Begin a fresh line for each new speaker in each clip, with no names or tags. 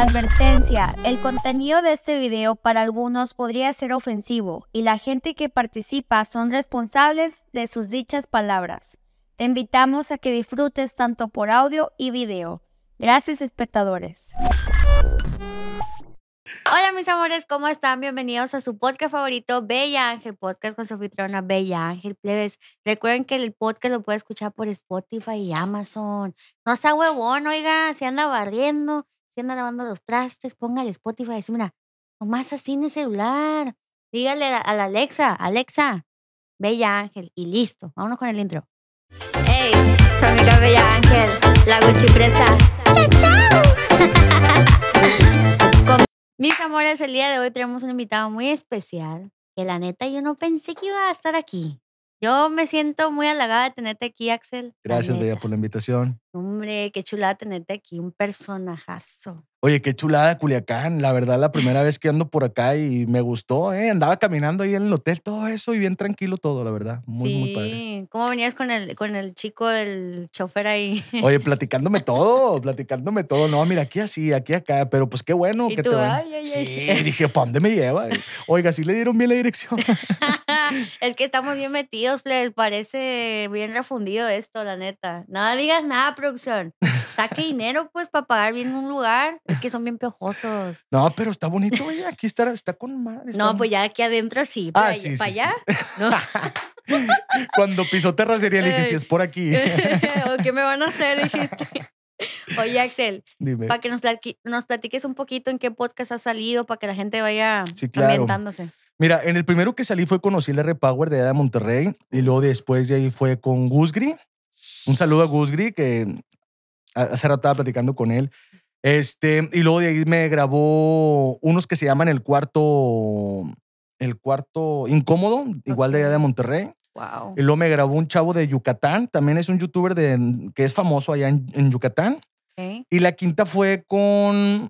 Advertencia, el contenido de este video para algunos podría ser ofensivo y la gente que participa son responsables de sus dichas palabras. Te invitamos a que disfrutes tanto por audio y video. Gracias espectadores. Hola mis amores, ¿cómo están? Bienvenidos a su podcast favorito, Bella Ángel Podcast con su anfitriona Bella Ángel Plebes. Recuerden que el podcast lo puede escuchar por Spotify y Amazon. No sea huevón, oiga, se anda barriendo anda lavando los trastes, póngale Spotify y una mira, nomás así en el celular. Dígale a la Alexa, Alexa, Bella Ángel, y listo. Vámonos con el intro. Hey, soy amiga Bella Ángel, la Gucci Presa. Mis amores, el día de hoy tenemos un invitado muy especial que la neta yo no pensé que iba a estar aquí. Yo me siento muy halagada de tenerte aquí, Axel.
Gracias, Bella, por la invitación.
Hombre, qué chulada tenerte aquí, un personajazo.
Oye, qué chulada Culiacán. La verdad, la primera vez que ando por acá y me gustó, ¿eh? Andaba caminando ahí en el hotel, todo eso y bien tranquilo todo, la verdad. Muy, muy padre.
¿Cómo venías con el, con el chico del chofer ahí? Oye,
platicándome todo, platicándome todo. No, mira, aquí así, aquí acá, pero pues qué bueno que sí, dije, ¿para dónde me lleva? Oiga, sí le dieron bien la dirección.
es que estamos bien metidos, les pues, parece bien refundido esto, la neta. nada digas nada, producción. Saque dinero, pues, para pagar bien un lugar. Es que son bien peojosos.
No, pero está bonito, oye, aquí está, está con madre.
no, pues ya aquí adentro sí, ah, para, ah, allá.
Cuando pisoterra sería le dije, si es por aquí. Eh,
¿O qué me van a hacer? Dijiste. Oye, Axel, para que nos, platiques un poquito en qué podcast has salido, para que la gente vaya sí, claro.
Mira, en el primero que salí fue con Ocila Repower de allá de Monterrey y luego después de ahí fue con Gusgri. Un saludo a Gusgri que hace rato estaba platicando con él este, y luego de ahí me grabó unos que se llaman El Cuarto, El Cuarto Incómodo, igual de allá de Monterrey. Wow. Y luego me grabó un chavo de Yucatán, también es un youtuber de, mm, que es famoso allá en, Yucatán. Y la quinta fue con,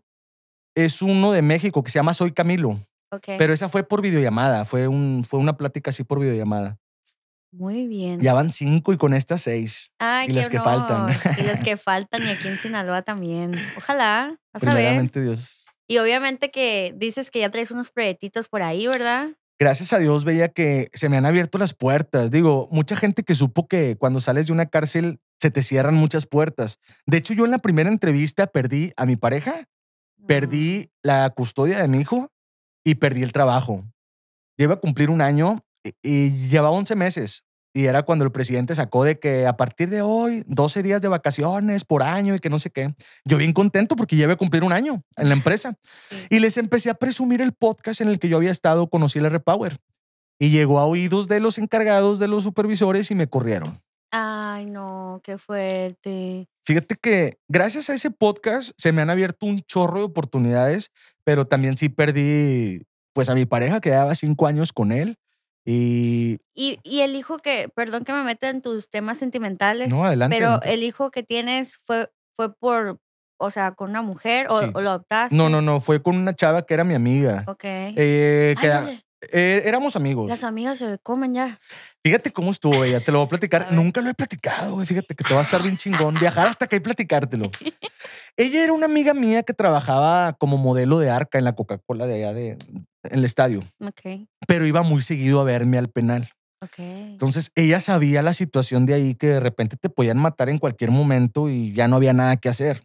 es uno de México que se llama Soy Camilo. Pero esa fue por videollamada, fue, un, fue una plática así por videollamada.
Muy bien. Ya
van cinco y con estas seis. Ay, y las que faltan. Y las que
faltan y aquí en Sinaloa también. Ojalá. Vas a ver. Dios. Y obviamente que dices que ya traes unos proyectitos por ahí, ¿verdad?
Gracias a Dios veía que se me han abierto las puertas. Digo, mucha gente que supo que cuando sales de una cárcel se te cierran muchas puertas. De hecho, yo en la primera entrevista perdí a mi pareja, mm. perdí la custodia de mi hijo y perdí el trabajo. Llevo a cumplir un año y llevaba 11 meses. Y era cuando el presidente sacó de que a partir de hoy, 12 días de vacaciones por año y que no sé qué. Yo bien contento porque ya a cumplir un año en la empresa. Y les empecé a presumir el podcast en el que yo había estado con la Repower. Y llegó a oídos de los encargados, de los supervisores y me corrieron.
Ay, no, qué fuerte.
Fíjate que gracias a ese podcast se me han abierto un chorro de oportunidades, pero también sí perdí pues a mi pareja, que llevaba cinco años con él. Y,
y, el hijo que, perdón que me meta en tus temas sentimentales, no, adelante, pero el hijo que tienes fue, fue por, o sea, con una mujer o, lo adoptaste. No, no, no,
fue con una chava que era mi amiga.
Ok. Eh, ah,
eh, éramos amigos. Las
amigas se comen ya.
Fíjate cómo estuvo ella, te lo voy a platicar. Nunca lo he platicado, güey. Fíjate que te va a estar bien chingón. Viajar hasta acá y platicártelo. ella era una amiga mía que trabajaba como modelo de arca en la Coca-Cola de allá de, en el estadio. Ok. Pero iba muy seguido a verme al penal. Ok. Entonces ella sabía la situación de ahí que de repente te podían matar en cualquier momento y ya no había nada que hacer.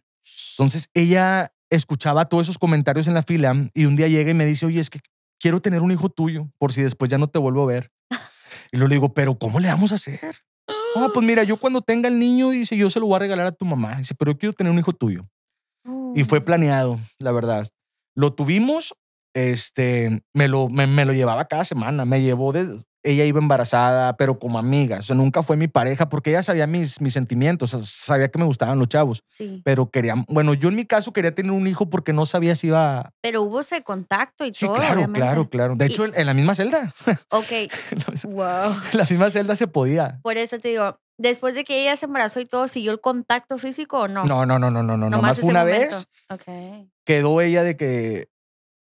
Entonces ella escuchaba todos esos comentarios en la fila y un día llega y me dice, oye, es que quiero tener un hijo tuyo por si después ya no te vuelvo a ver. Y luego le digo, pero ¿cómo le vamos a hacer? Ah, pues mira, yo cuando tenga el niño, dice, yo se lo voy a regalar a tu mamá. Dice, pero yo quiero tener un hijo tuyo. Y fue oh. planeado, la verdad. Lo tuvimos, este, me lo, lo llevaba cada semana, me llevó de, ella iba embarazada, pero como amiga. O sea, nunca fue mi pareja porque ella sabía mis, mis sentimientos, sabía que me gustaban los chavos. Sí. Pero quería, bueno, yo en mi caso quería tener un hijo porque no sabía si iba.
Pero hubo ese contacto y sí, Claro, claro,
claro. De hecho, en, la misma celda.
Ok. wow.
la misma celda se podía.
Por eso te digo, después de que ella se embarazó y todo, ¿siguió el contacto físico o no? No,
no, no, no, no, no. más una vez. Ok. Quedó ella de que.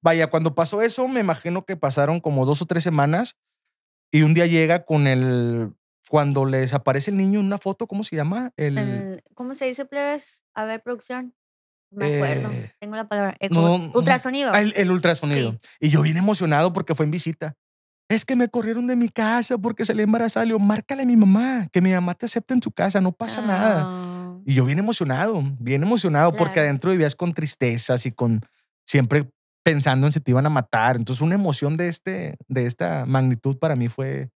Vaya, cuando pasó eso, me imagino que pasaron como dos o tres semanas y un día llega con el. Cuando les aparece el niño en una foto, ¿cómo se llama? El,
¿Cómo se dice, plebes? A ver, producción.
Me acuerdo, eh, tengo la palabra. El, ultrasonido. Ah, el, ultrasonido. Y yo vine emocionado porque fue en visita. Es que me corrieron de mi casa porque se Le digo, márcale a mi mamá, que mi mamá te acepte en su casa, no pasa nada. Ah. Y yo vine emocionado, bien emocionado, porque adentro vivías con tristezas y con siempre pensando en si te iban a matar. Entonces, una emoción de, este, de esta magnitud para mí fue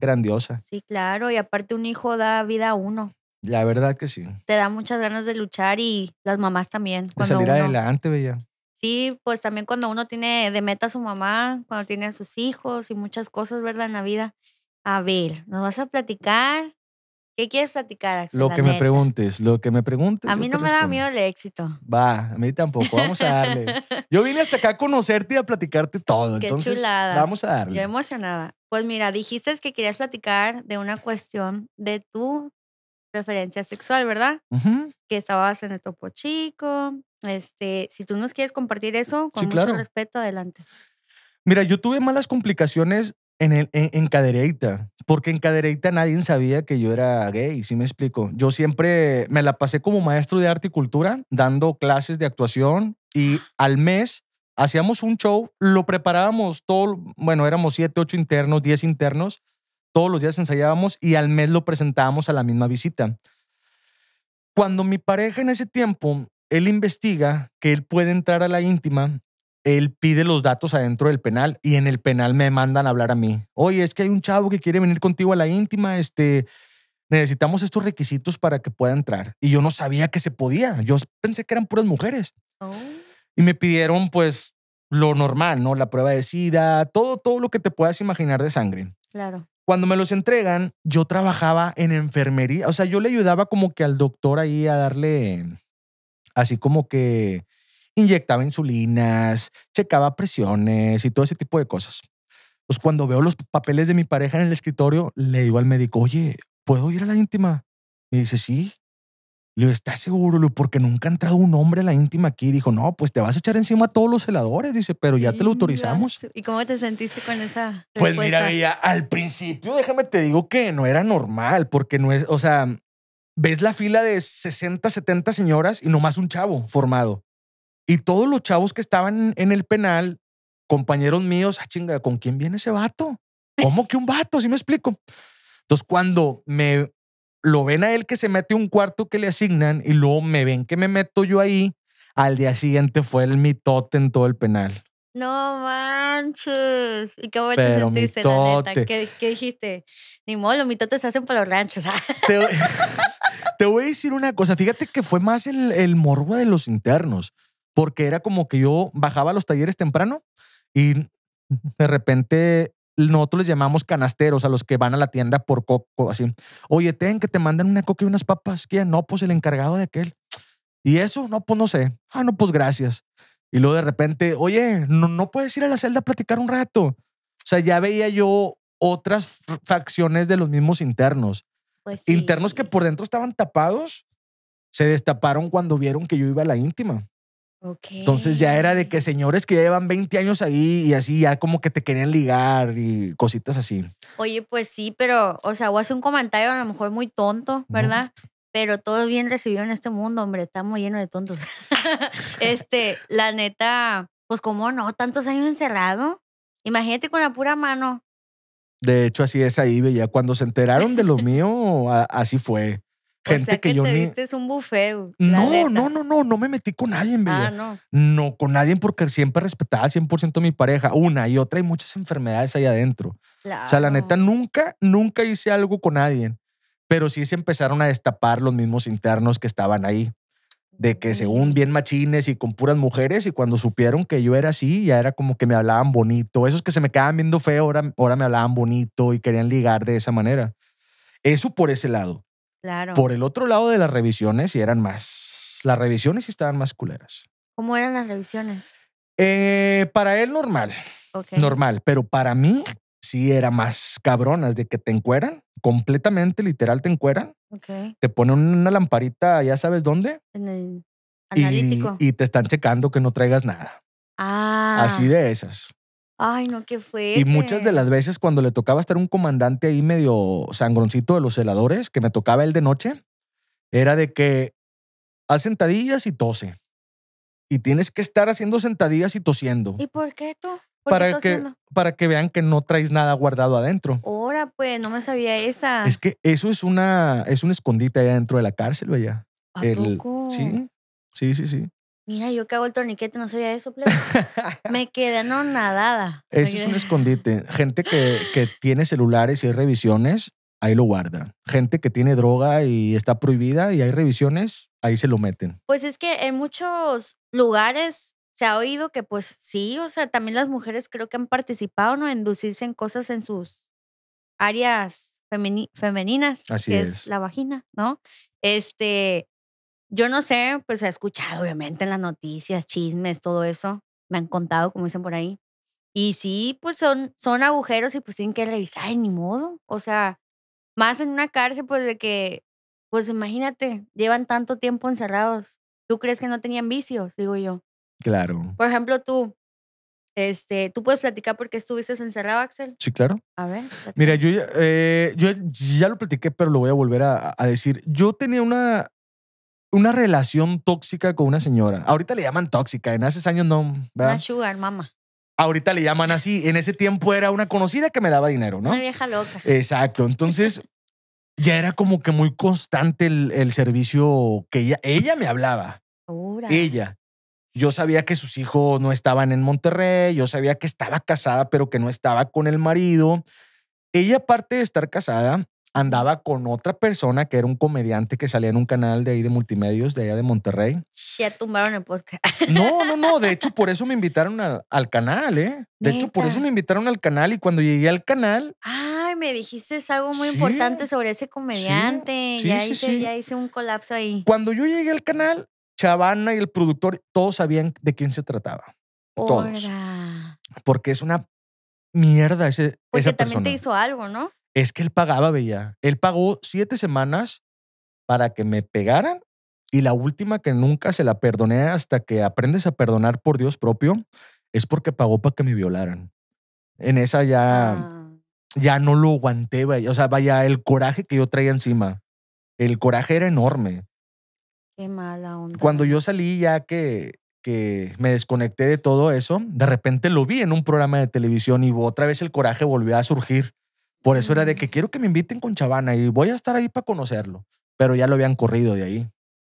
grandiosa. Sí,
claro, y aparte un hijo da vida a uno.
La verdad que sí.
Te da muchas ganas de luchar y las mamás también. De salir
adelante, Bella.
Sí, pues también cuando uno tiene de meta a su mamá, cuando tiene a sus hijos y muchas cosas, ¿verdad? En la vida. A ver, nos vas a platicar ¿Qué quieres platicar, Axel? Lo que me preguntes,
lo que me preguntes. A mí no me da
miedo el éxito.
Va, a mí tampoco. Vamos a darle. yo vine hasta acá a conocerte y a platicarte todo. Qué chulada. Vamos a darle. Yo
emocionada. Pues mira, dijiste que querías platicar de una cuestión de tu preferencia sexual, ¿verdad? Que estabas en el topo chico. Este, si tú nos quieres compartir eso, con mucho respeto, adelante.
Mira, yo tuve malas complicaciones en, Cadereita, Porque en Cadereyta nadie sabía que yo era gay, si me explico? Yo siempre me la pasé como maestro de arte y cultura, dando clases de actuación y al mes hacíamos un show, lo preparábamos todo, bueno, éramos siete, ocho internos, diez internos, todos los días ensayábamos y al mes lo presentábamos a la misma visita. Cuando mi pareja en ese tiempo, él investiga que él puede entrar a la íntima él pide los datos adentro del penal y en el penal me mandan a hablar a mí. Oye, es que hay un chavo que quiere venir contigo a la íntima, este, necesitamos estos requisitos para que pueda entrar. Y yo no sabía que se podía, yo pensé que eran puras mujeres. Oh. Y me pidieron pues lo normal, ¿no? La prueba de sida, todo, todo lo que te puedas imaginar de sangre. Claro. Cuando me los entregan, yo trabajaba en enfermería, o sea, yo le ayudaba como que al doctor ahí a darle, así como que inyectaba insulinas, checaba presiones y todo ese tipo de cosas. Pues cuando veo los papeles de mi pareja en el escritorio, le digo al médico, oye, ¿puedo ir a la íntima? Me dice, sí. Le digo, ¿estás seguro? porque nunca ha entrado un hombre a la íntima aquí. Dijo, no, pues te vas a echar encima a todos los celadores. Dice, pero ya te lo autorizamos.
¿Y cómo te sentiste con esa
Pues mira, al principio, déjame te digo que no era normal, porque no es, o sea, ves la fila de 60, 70 señoras y nomás un chavo formado. Y todos los chavos que estaban en el penal, compañeros míos, ah, chinga, ¿con quién viene ese vato? ¿Cómo que un vato? Si ¿Sí me explico. Entonces, cuando me lo ven a él que se mete un cuarto que le asignan y luego me ven que me meto yo ahí, al día siguiente fue el mitote en todo el penal.
No manches. ¿Y cómo te sentiste, la ¿Qué, dijiste? Ni modo, los mitotes se hacen por los ranchos. Ah.
Te, voy a decir una cosa. Fíjate que fue más el, el morbo de los internos porque era como que yo bajaba a los talleres temprano y de repente nosotros les llamamos canasteros a los que van a la tienda por coco, así. Oye, ten que te mandan una coca y unas papas. ¿Quién? No, pues el encargado de aquel. ¿Y eso? No, pues no sé. Ah, no, pues gracias. Y luego de repente, oye, no, puedes ir a la celda a platicar un rato. O sea, ya veía yo otras facciones de los mismos internos. Pues internos que por dentro estaban tapados, se destaparon cuando vieron que yo iba a la íntima. Entonces ya era de que señores que ya llevan 20 años ahí y así ya como que te querían ligar y cositas así.
Oye, pues sí, pero, o sea, voy a un comentario a lo mejor muy tonto, ¿verdad? Pues. Pero todo bien recibido en este mundo, hombre, estamos llenos de tontos. este, la neta, pues cómo no, tantos años encerrado. Imagínate con la pura mano.
De hecho, así es ahí, veía cuando se enteraron de lo mío, así fue. Gente que, yo te es un buffet. No, no, no, no, no me metí con nadie, ah, no. no. con nadie porque siempre respetaba al 100% a mi pareja, una y otra, y muchas enfermedades ahí adentro. O sea, la neta, nunca, nunca hice algo con nadie, pero sí se empezaron a destapar los mismos internos que estaban ahí de que según mm. bien machines y con puras mujeres y cuando supieron que yo era así ya era como que me hablaban bonito. Esos que se me quedaban viendo feo ahora, ahora me hablaban bonito y querían ligar de esa manera. Eso por ese lado. Por el otro lado de las revisiones, y eran más. Las revisiones estaban más culeras.
¿Cómo eran las revisiones?
Eh, para él, normal. Normal. Pero para mí, sí era más cabronas de que te encueran completamente, literal, te encueran. Te ponen una lamparita, ya sabes dónde.
En el analítico. Y,
y te están checando que no traigas nada.
Ah. Así
de esas.
Ay, no, qué fue. Y muchas
de las veces cuando le tocaba estar un comandante ahí medio sangroncito de los celadores, que me tocaba él de noche, era de que haz sentadillas y tose. Y tienes que estar haciendo sentadillas y tosiendo. ¿Y
por qué tú? para, tosiendo?
que, para que vean que no traes nada guardado adentro.
Ahora, pues, no me sabía esa. Es
que eso es una, es un escondite allá dentro de la cárcel, vaya. ¿A Sí, sí, sí, sí.
Mira, yo que hago el torniquete, no soy a eso, plebe. Me quedé no nadada. es
un escondite. Gente que, tiene celulares y hay revisiones, ahí lo guarda. Gente que tiene droga y está prohibida y hay revisiones, ahí se lo meten.
Pues es que en muchos lugares se ha oído que pues sí, o sea, también las mujeres creo que han participado, ¿no? En en cosas en sus áreas femeninas, que es. la vagina, ¿no? Este, yo no sé, pues he escuchado obviamente en las noticias, chismes, todo eso. Me han contado, como dicen por ahí. Y sí, pues son, son agujeros y pues tienen que revisar, de ni modo. O sea, más en una cárcel, pues de que, pues imagínate, llevan tanto tiempo encerrados. ¿Tú crees que no tenían vicios? Digo yo. Claro. Por ejemplo, tú, este, ¿tú puedes platicar por qué estuviste encerrado, Axel? Sí, claro. A ver.
Mira, yo, eh, yo ya lo platiqué, pero lo voy a volver a, decir. Yo tenía una, una relación tóxica con una señora. Ahorita le llaman tóxica, en hace años no. Una
sugar mamá.
Ahorita le llaman así. En ese tiempo era una conocida que me daba dinero, ¿no? Una
vieja loca.
Exacto. Entonces, ya era como que muy constante el, servicio que ella, ella me hablaba. Ella. Yo sabía que sus hijos no estaban en Monterrey, yo sabía que estaba casada, pero que no estaba con el marido. Ella, aparte de estar casada, andaba con otra persona que era un comediante que salía en un canal de ahí de multimedios de allá de Monterrey.
Se tumbaron el podcast.
No, no, no. De hecho, por eso me invitaron al, canal, ¿eh? De hecho, por eso me invitaron al canal y cuando llegué al canal.
Ay, me dijiste algo muy importante sobre ese comediante. ya, hice, un colapso ahí.
Cuando yo llegué al canal, Chavana y el productor, todos sabían de quién se trataba. Todos. Porque es una mierda ese. Porque también te
hizo algo, ¿no?
Es que él pagaba, veía. Él pagó siete semanas para que me pegaran y la última que nunca se la perdoné hasta que aprendes a perdonar por Dios propio es porque pagó para que me violaran. En esa ya, ah. ya no lo aguanté, O sea, vaya, el coraje que yo traía encima. El coraje era enorme.
Qué mala onda.
Cuando yo salí ya que, que me desconecté de todo eso, de repente lo vi en un programa de televisión y otra vez el coraje volvió a surgir. Por eso era de que quiero que me inviten con Chavana y voy a estar ahí para conocerlo. Pero ya lo habían corrido de ahí.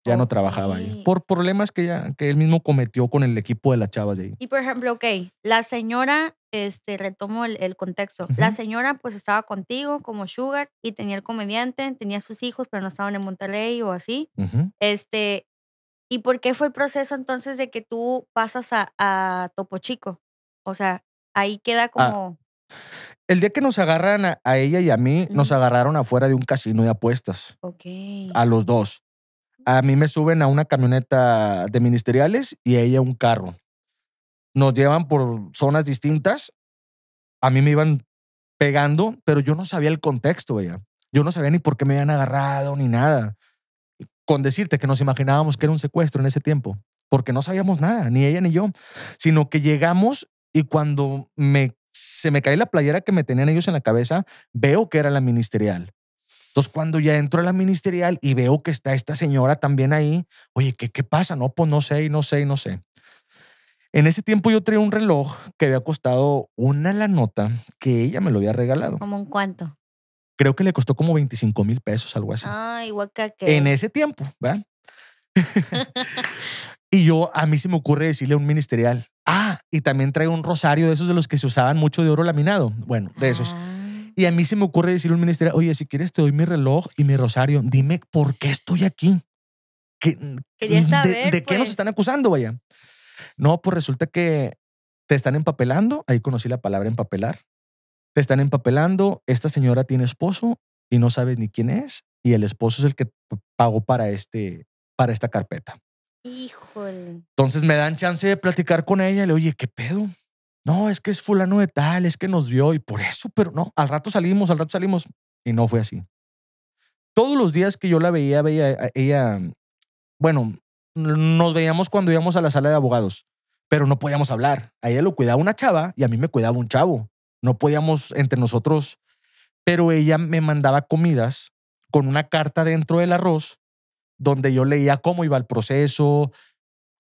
Ya no trabajaba ahí. Por problemas que, ya, que él mismo cometió con el equipo de las chavas de ahí.
Y por ejemplo, ok, la señora, este, retomo el, contexto. La señora pues estaba contigo como Sugar y tenía el comediante, tenía sus hijos, pero no estaban en Monterrey o así. Este, ¿y por qué fue el proceso entonces de que tú pasas a, Topo Chico? O sea, ahí queda ah, como...
El día que nos agarran a, ella y a mí, nos agarraron afuera de un casino de apuestas. Ok. A los dos. A mí me suben a una camioneta de ministeriales y a ella un carro. Nos llevan por zonas distintas. A mí me iban pegando, pero yo no sabía el contexto, ella. Yo no sabía ni por qué me habían agarrado ni nada. Con decirte que nos imaginábamos que era un secuestro en ese tiempo, porque no sabíamos nada, ni ella ni yo, sino que llegamos y cuando me se me cae la playera que me tenían ellos en la cabeza, veo que era la ministerial. Entonces, cuando ya entro a la ministerial y veo que está esta señora también ahí, oye, ¿qué, qué pasa? No, pues no sé, no sé, no sé. En ese tiempo yo traía un reloj que había costado una la nota que ella me lo había regalado.
¿como en cuánto?
Creo que le costó como 25 mil pesos, algo así.
Ay, ah, guaca que. En ese
tiempo, ¿verdad? Y yo, a mí se me ocurre decirle a un ministerial, ah, y también trae un rosario de esos de los que se usaban mucho de oro laminado. Bueno, de esos. Ah. Y a mí se me ocurre decirle a un ministerial, oye, si quieres te doy mi reloj y mi rosario, dime por qué estoy aquí. ¿De, qué nos pues. están acusando, vaya? No, pues resulta que te están empapelando, ahí conocí la palabra empapelar, te están empapelando, esta señora tiene esposo y no sabes ni quién es, y el esposo es el que pagó para, este, para esta carpeta.
Híjole.
Entonces me dan chance de platicar con ella. Le oye, ¿qué pedo? No, es que es fulano de tal, es que nos vio y por eso, pero no, al rato salimos, al rato salimos. Y no fue así. Todos los días que yo la veía, veía eh, ella, bueno, nos veíamos cuando íbamos a la sala de abogados, pero no podíamos hablar. A ella lo cuidaba una chava y a mí me cuidaba un chavo. No podíamos entre nosotros, pero ella me mandaba comidas con una carta dentro del arroz donde yo leía cómo iba el proceso,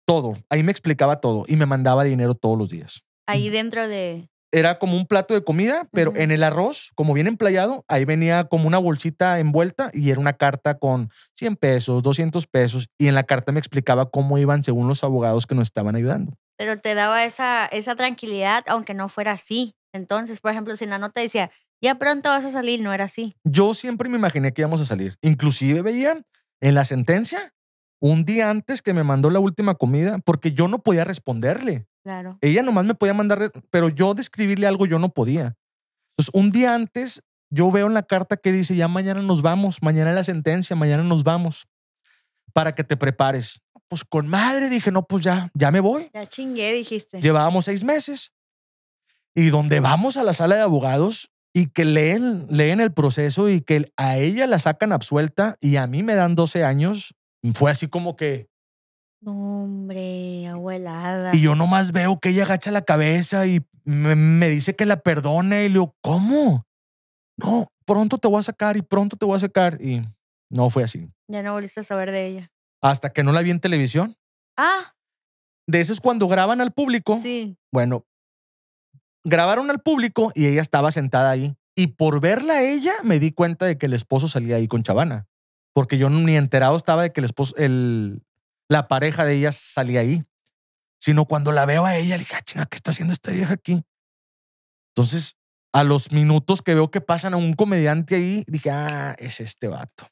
todo. Ahí me explicaba todo y me mandaba dinero todos los días.
Ahí dentro de...
Era como un plato de comida, pero en el arroz, como bien emplayado, ahí venía como una bolsita envuelta y era una carta con 100 pesos, 200 pesos, y en la carta me explicaba cómo iban según los abogados que nos estaban ayudando.
Pero te daba esa, esa tranquilidad, aunque no fuera así. Entonces, por ejemplo, si en la nota decía, ya pronto vas a salir, no era así.
Yo siempre me imaginé que íbamos a salir. Inclusive veía en la sentencia, un día antes que me mandó la última comida, porque yo no podía responderle. Claro. Ella nomás me podía mandar, pero yo describirle algo yo no podía. Entonces, un día antes, yo veo en la carta que dice, ya mañana nos vamos, mañana la sentencia, mañana nos vamos, para que te prepares. Pues con madre dije, no, pues ya, ya me voy.
Ya chingué, dijiste.
Llevábamos seis meses. Y donde vamos a la sala de abogados, y que leen, leen el proceso y que a ella la sacan absuelta y a mí me dan 12 años, fue así como que... No, hombre, abuelada. Y yo nomás veo que ella agacha la cabeza y me, dice que la perdone y le digo, ¿cómo? No, pronto te voy a sacar y pronto te voy a sacar y no fue así.
Ya no volviste a saber de ella.
Hasta que no la vi en televisión. Ah. De eso es cuando graban al público. Sí. Bueno, grabaron al público y ella estaba sentada ahí. Y por verla a ella, me di cuenta de que el esposo salía ahí con Chavana. Porque yo ni enterado estaba de que el esposo, el, la pareja de ella salía ahí. Sino cuando la veo a ella, le dije, ah, chinga, ¿qué está haciendo esta vieja aquí? Entonces, a los minutos que veo que pasan a un comediante ahí, dije, ah, es este vato.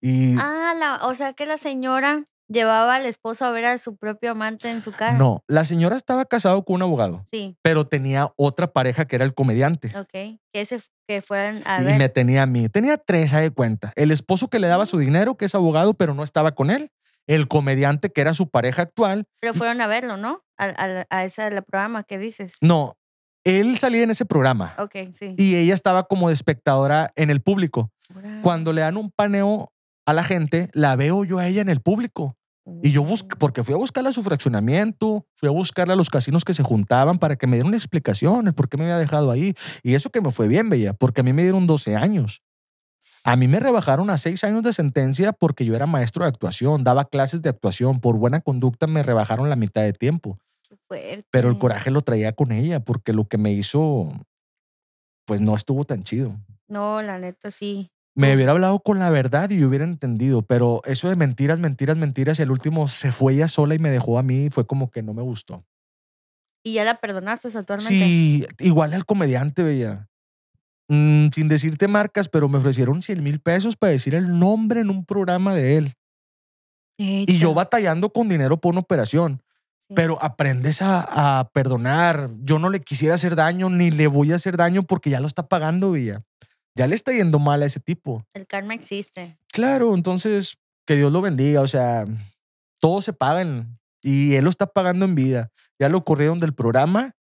Y, ah, la,
o sea que la señora llevaba al esposo a ver a su propio amante en su casa. No,
la señora estaba casada con un abogado. Sí. Pero tenía otra pareja que era el comediante.
Ok, que ese que fue a ver. Y me
tenía a mí. Tenía tres, a de cuenta. El esposo que le daba su dinero, que es abogado, pero no estaba con él. El comediante que era su pareja actual.
Pero fueron a verlo, ¿no? A, a, ese programa que dices.
No, él salía en ese programa. Ok, sí. Y ella estaba como de espectadora en el público. Cuando le dan un paneo a la gente, la veo yo a ella en el público. Y yo busqué, mm. porque fui a buscarla a su fraccionamiento, fui a buscarla a los casinos que se juntaban para que me dieran explicaciones, explicación, por qué me había dejado ahí. Y eso que me fue bien, Bella, porque a mí me dieron 12 años. A mí me rebajaron a 6 años de sentencia porque yo era maestro de actuación, daba clases de actuación. Por buena conducta me rebajaron la mitad de tiempo. Pero el coraje lo traía con ella porque lo que me hizo, pues no estuvo tan chido.
No, la neta sí.
Me hubiera hablado con la verdad y yo hubiera entendido, pero eso de mentiras, mentiras, mentiras, y el último se fue ella sola y me dejó a mí, fue como que no me gustó.
¿Y ya la perdonaste actualmente?
Sí, igual al comediante, bella. Mm, sin decirte marcas, pero me ofrecieron 100 mil pesos para decir el nombre en un programa de él. Y yo batallando con dinero por una operación. Pero aprendes a, perdonar. Yo no le quisiera hacer daño ni le voy a hacer daño porque ya lo está pagando, Villa ya le está yendo mal a ese tipo.
El karma existe.
Claro, entonces que Dios lo bendiga, o sea, todos se pagan y él lo está pagando en vida. Ya lo corrieron del programa.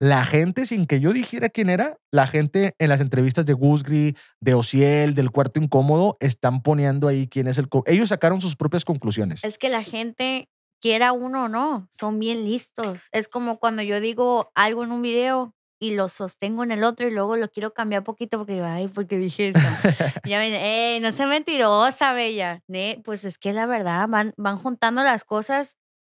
La gente, sin que yo dijera quién era, la gente en las entrevistas de Gusgri, de Ociel, del Cuarto Incómodo, están poniendo ahí quién es el... Ellos sacaron sus propias conclusiones.
Es que la gente, quiera uno o no, son bien listos. Es como cuando yo digo algo en un video y lo sostengo en el otro y luego lo quiero cambiar poquito porque ay, porque dije eso. ya ven, hey, no sé mentirosa, bella. Pues es que la verdad, van, van juntando las cosas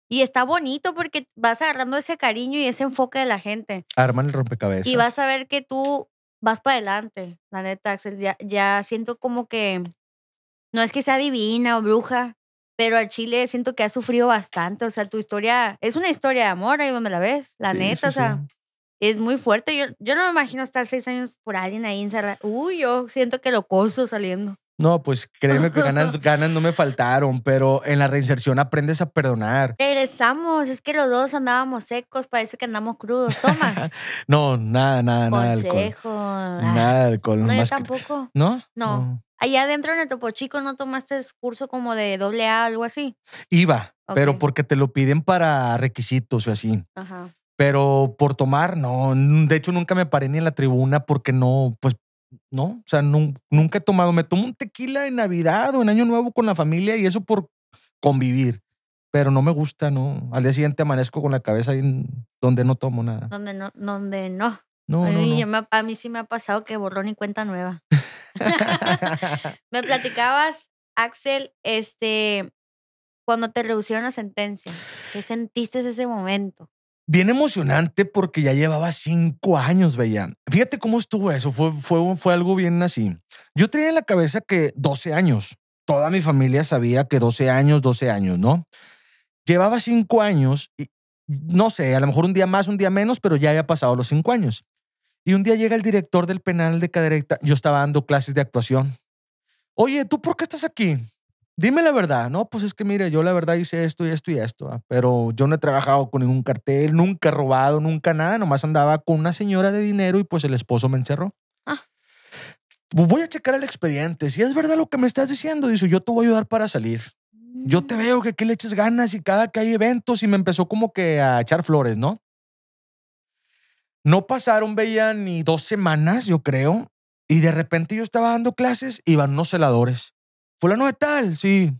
y está bonito porque vas agarrando ese cariño y ese enfoque de la gente.
Arman el rompecabezas. Y vas a
ver que tú vas para adelante, la neta, Axel. Ya, siento como que no es que sea divina o bruja, pero al Chile siento que ha sufrido bastante. O sea, tu historia es una historia de amor, ahí donde la ves, la neta. o sea, es muy fuerte. Yo, no me imagino estar seis años por alguien ahí encerrado. Uy, yo siento que lo coso saliendo.
No, pues créeme que ganas, ganas no me faltaron, pero en la reinserción aprendes a perdonar.
Regresamos, es que los dos andábamos secos, parece que andamos crudos. Toma.
no, nada, nada, nada. Alcohol.
Ah, nada
de alcohol. No, yo tampoco. ¿No? No.
Allá adentro en el Topo Chico no tomaste curso como de doble A, algo así.
Iba, pero porque te lo piden para requisitos o así. Ajá. Pero por tomar, no. De hecho, nunca me paré ni en la tribuna porque no, pues, no. O sea, nunca he tomado. Me tomo un tequila en Navidad o en Año Nuevo con la familia y eso por convivir. Pero no me gusta, ¿no? Al día siguiente amanezco con la cabeza ahí donde no tomo nada.
Donde no, donde no.
a,
mí, sí me ha pasado que borró ni cuenta nueva. me platicabas, Axel, este, cuando te reducieron la sentencia, ¿qué sentiste ese momento?
bien emocionante porque ya llevaba cinco años, veía. Fíjate cómo estuvo eso, fue, fue, fue algo bien así. Yo tenía en la cabeza que 12 años, toda mi familia sabía que 12 años, 12 años, ¿no? Llevaba cinco años y no sé, a lo mejor un día más, un día menos, pero ya había pasado los cinco años. Y un día llega el director del penal de Cadereyta, yo estaba dando clases de actuación. Oye, ¿tú por qué estás aquí? dime la verdad, no, pues es que mire, yo la verdad hice esto y esto y esto, pero yo no he trabajado con ningún cartel, nunca he robado, nunca nada, nomás andaba con una señora de dinero y pues el esposo me encerró. Ah. Pues voy a checar el expediente, si es verdad lo que me estás diciendo, dice, yo te voy a ayudar para salir. Yo te mm. veo que aquí le eches ganas y cada que hay eventos y me empezó como que a echar flores, ¿no? No pasaron, veía ni dos semanas, yo creo, y de repente yo estaba dando clases, iban unos celadores Fulano de tal, sí.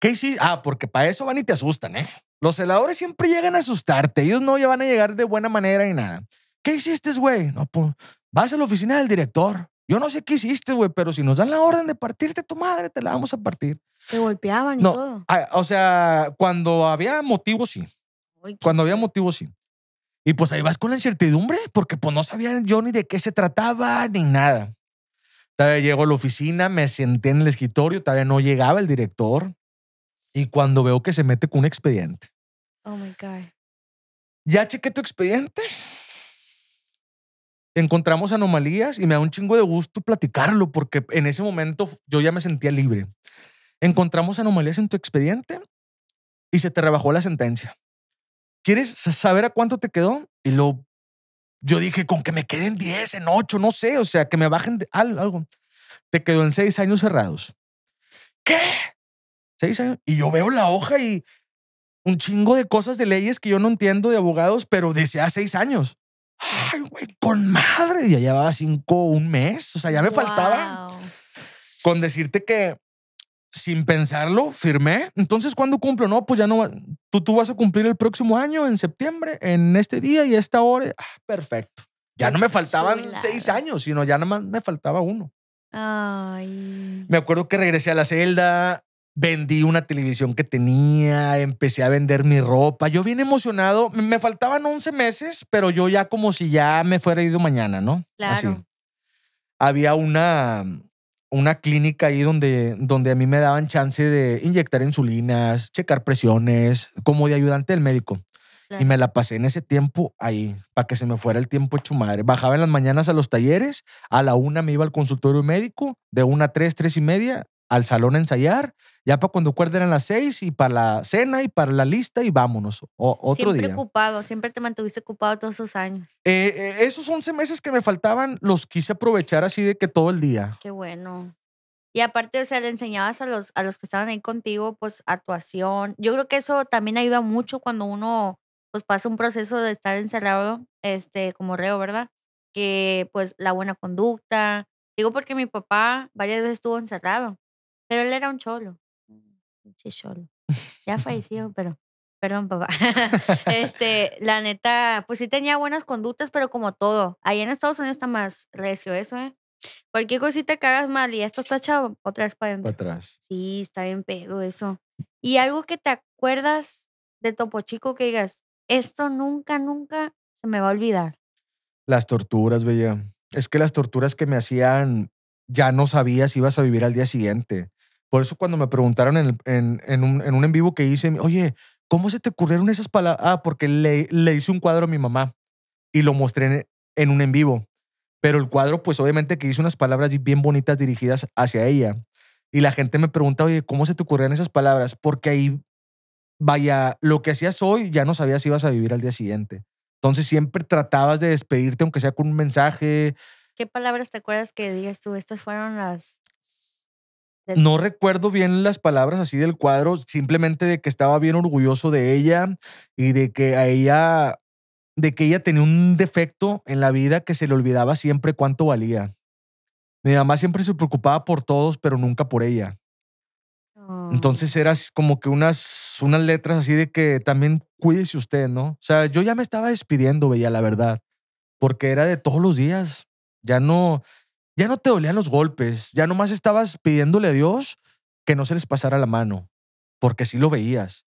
¿Qué hiciste? Ah, porque para eso van y te asustan, ¿eh? Los celadores siempre llegan a asustarte. Ellos no ya van a llegar de buena manera y nada. ¿Qué hiciste, güey? No, pues vas a la oficina del director. Yo no sé qué hiciste, güey, pero si nos dan la orden de partirte tu madre, te la vamos a partir.
Te golpeaban no, y todo.
Ah, o sea, cuando había motivo, sí. cuando había motivo, sí. Y pues ahí vas con la incertidumbre, porque pues no sabía yo ni de qué se trataba ni nada. Todavía llego a la oficina, me senté en el escritorio, todavía no llegaba el director. Y cuando veo que se mete con un expediente.
Oh my God.
Ya chequé tu expediente. Encontramos anomalías y me da un chingo de gusto platicarlo porque en ese momento yo ya me sentía libre. Encontramos anomalías en tu expediente y se te rebajó la sentencia. ¿Quieres saber a cuánto te quedó? Y lo yo dije, con que me queden 10, en 8, no sé, o sea, que me bajen de algo. Te quedó en 6 años cerrados. ¿Qué? 6 años. Y yo veo la hoja y un chingo de cosas de leyes que yo no entiendo de abogados, pero decía 6 años. Ay, güey, con madre. Ya llevaba 5, un mes. O sea, ya me faltaba. Con decirte que sin pensarlo, firmé. Entonces, cuando cumplo? No, pues ya no, Tú, vas a cumplir el próximo año, en septiembre, en este día y esta hora. Ah, perfecto. Ya no me faltaban seis años, sino ya nada más me faltaba uno. Ay. Me acuerdo que regresé a la celda, vendí una televisión que tenía, empecé a vender mi ropa. Yo bien emocionado, me faltaban 11 meses, pero yo ya como si ya me fuera ido mañana, ¿no? Claro. Así. Había una, una clínica ahí donde, donde a mí me daban chance de inyectar insulinas, checar presiones, como de ayudante del médico. Y me la pasé en ese tiempo ahí, para que se me fuera el tiempo hecho madre. Bajaba en las mañanas a los talleres, a la una me iba al consultorio médico, de una a tres, tres y media, al salón a ensayar. Ya para cuando acuerden eran las seis y para la cena y para la lista y vámonos. O, otro siempre
ocupado, siempre te mantuviste ocupado todos esos años. Eh, eh,
esos 11 meses que me faltaban los quise aprovechar así de que todo el día.
Qué bueno. Y aparte, o sea, le enseñabas a los, a los que estaban ahí contigo, pues actuación. Yo creo que eso también ayuda mucho cuando uno pues pasa un proceso de estar encerrado, este, como reo, ¿verdad? Que pues la buena conducta. Digo porque mi papá varias veces estuvo encerrado pero él era un cholo. Un mm. cholo. Ya falleció, pero. Perdón, papá. este, la neta, pues sí tenía buenas conductas, pero como todo. Ahí en Estados Unidos está más recio eso, ¿eh? Cualquier cosita te cagas mal y esto está chavo, otra vez para adentro. atrás. Sí, está bien pedo eso. Y algo que te acuerdas de Topo Chico que digas, esto nunca, nunca se me va a olvidar.
Las torturas, bella. Es que las torturas que me hacían, ya no sabías si ibas a vivir al día siguiente. Por eso cuando me preguntaron en, un, en vivo que hice, oye, ¿cómo se te ocurrieron esas palabras? Ah, porque le, le hice un cuadro a mi mamá y lo mostré en, un en vivo. Pero el cuadro, pues obviamente que hice unas palabras bien bonitas dirigidas hacia ella. Y la gente me pregunta, oye, ¿cómo se te ocurrieron esas palabras? Porque ahí, vaya, lo que hacías hoy ya no sabías si ibas a vivir al día siguiente. Entonces siempre tratabas de despedirte, aunque sea con un mensaje.
¿Qué palabras te acuerdas que digas tú? Estas fueron las no
recuerdo bien las palabras así del cuadro, simplemente de que estaba bien orgulloso de ella y de que a ella, de que ella tenía un defecto en la vida que se le olvidaba siempre cuánto valía. Mi mamá siempre se preocupaba por todos, pero nunca por ella. Oh. Entonces era como que unas, unas letras así de que también cuídese usted, ¿no? O sea, yo ya me estaba despidiendo, veía la verdad, porque era de todos los días. Ya no, ya no te dolían los golpes, ya nomás estabas pidiéndole a Dios que no se les pasara la mano, porque sí lo veías.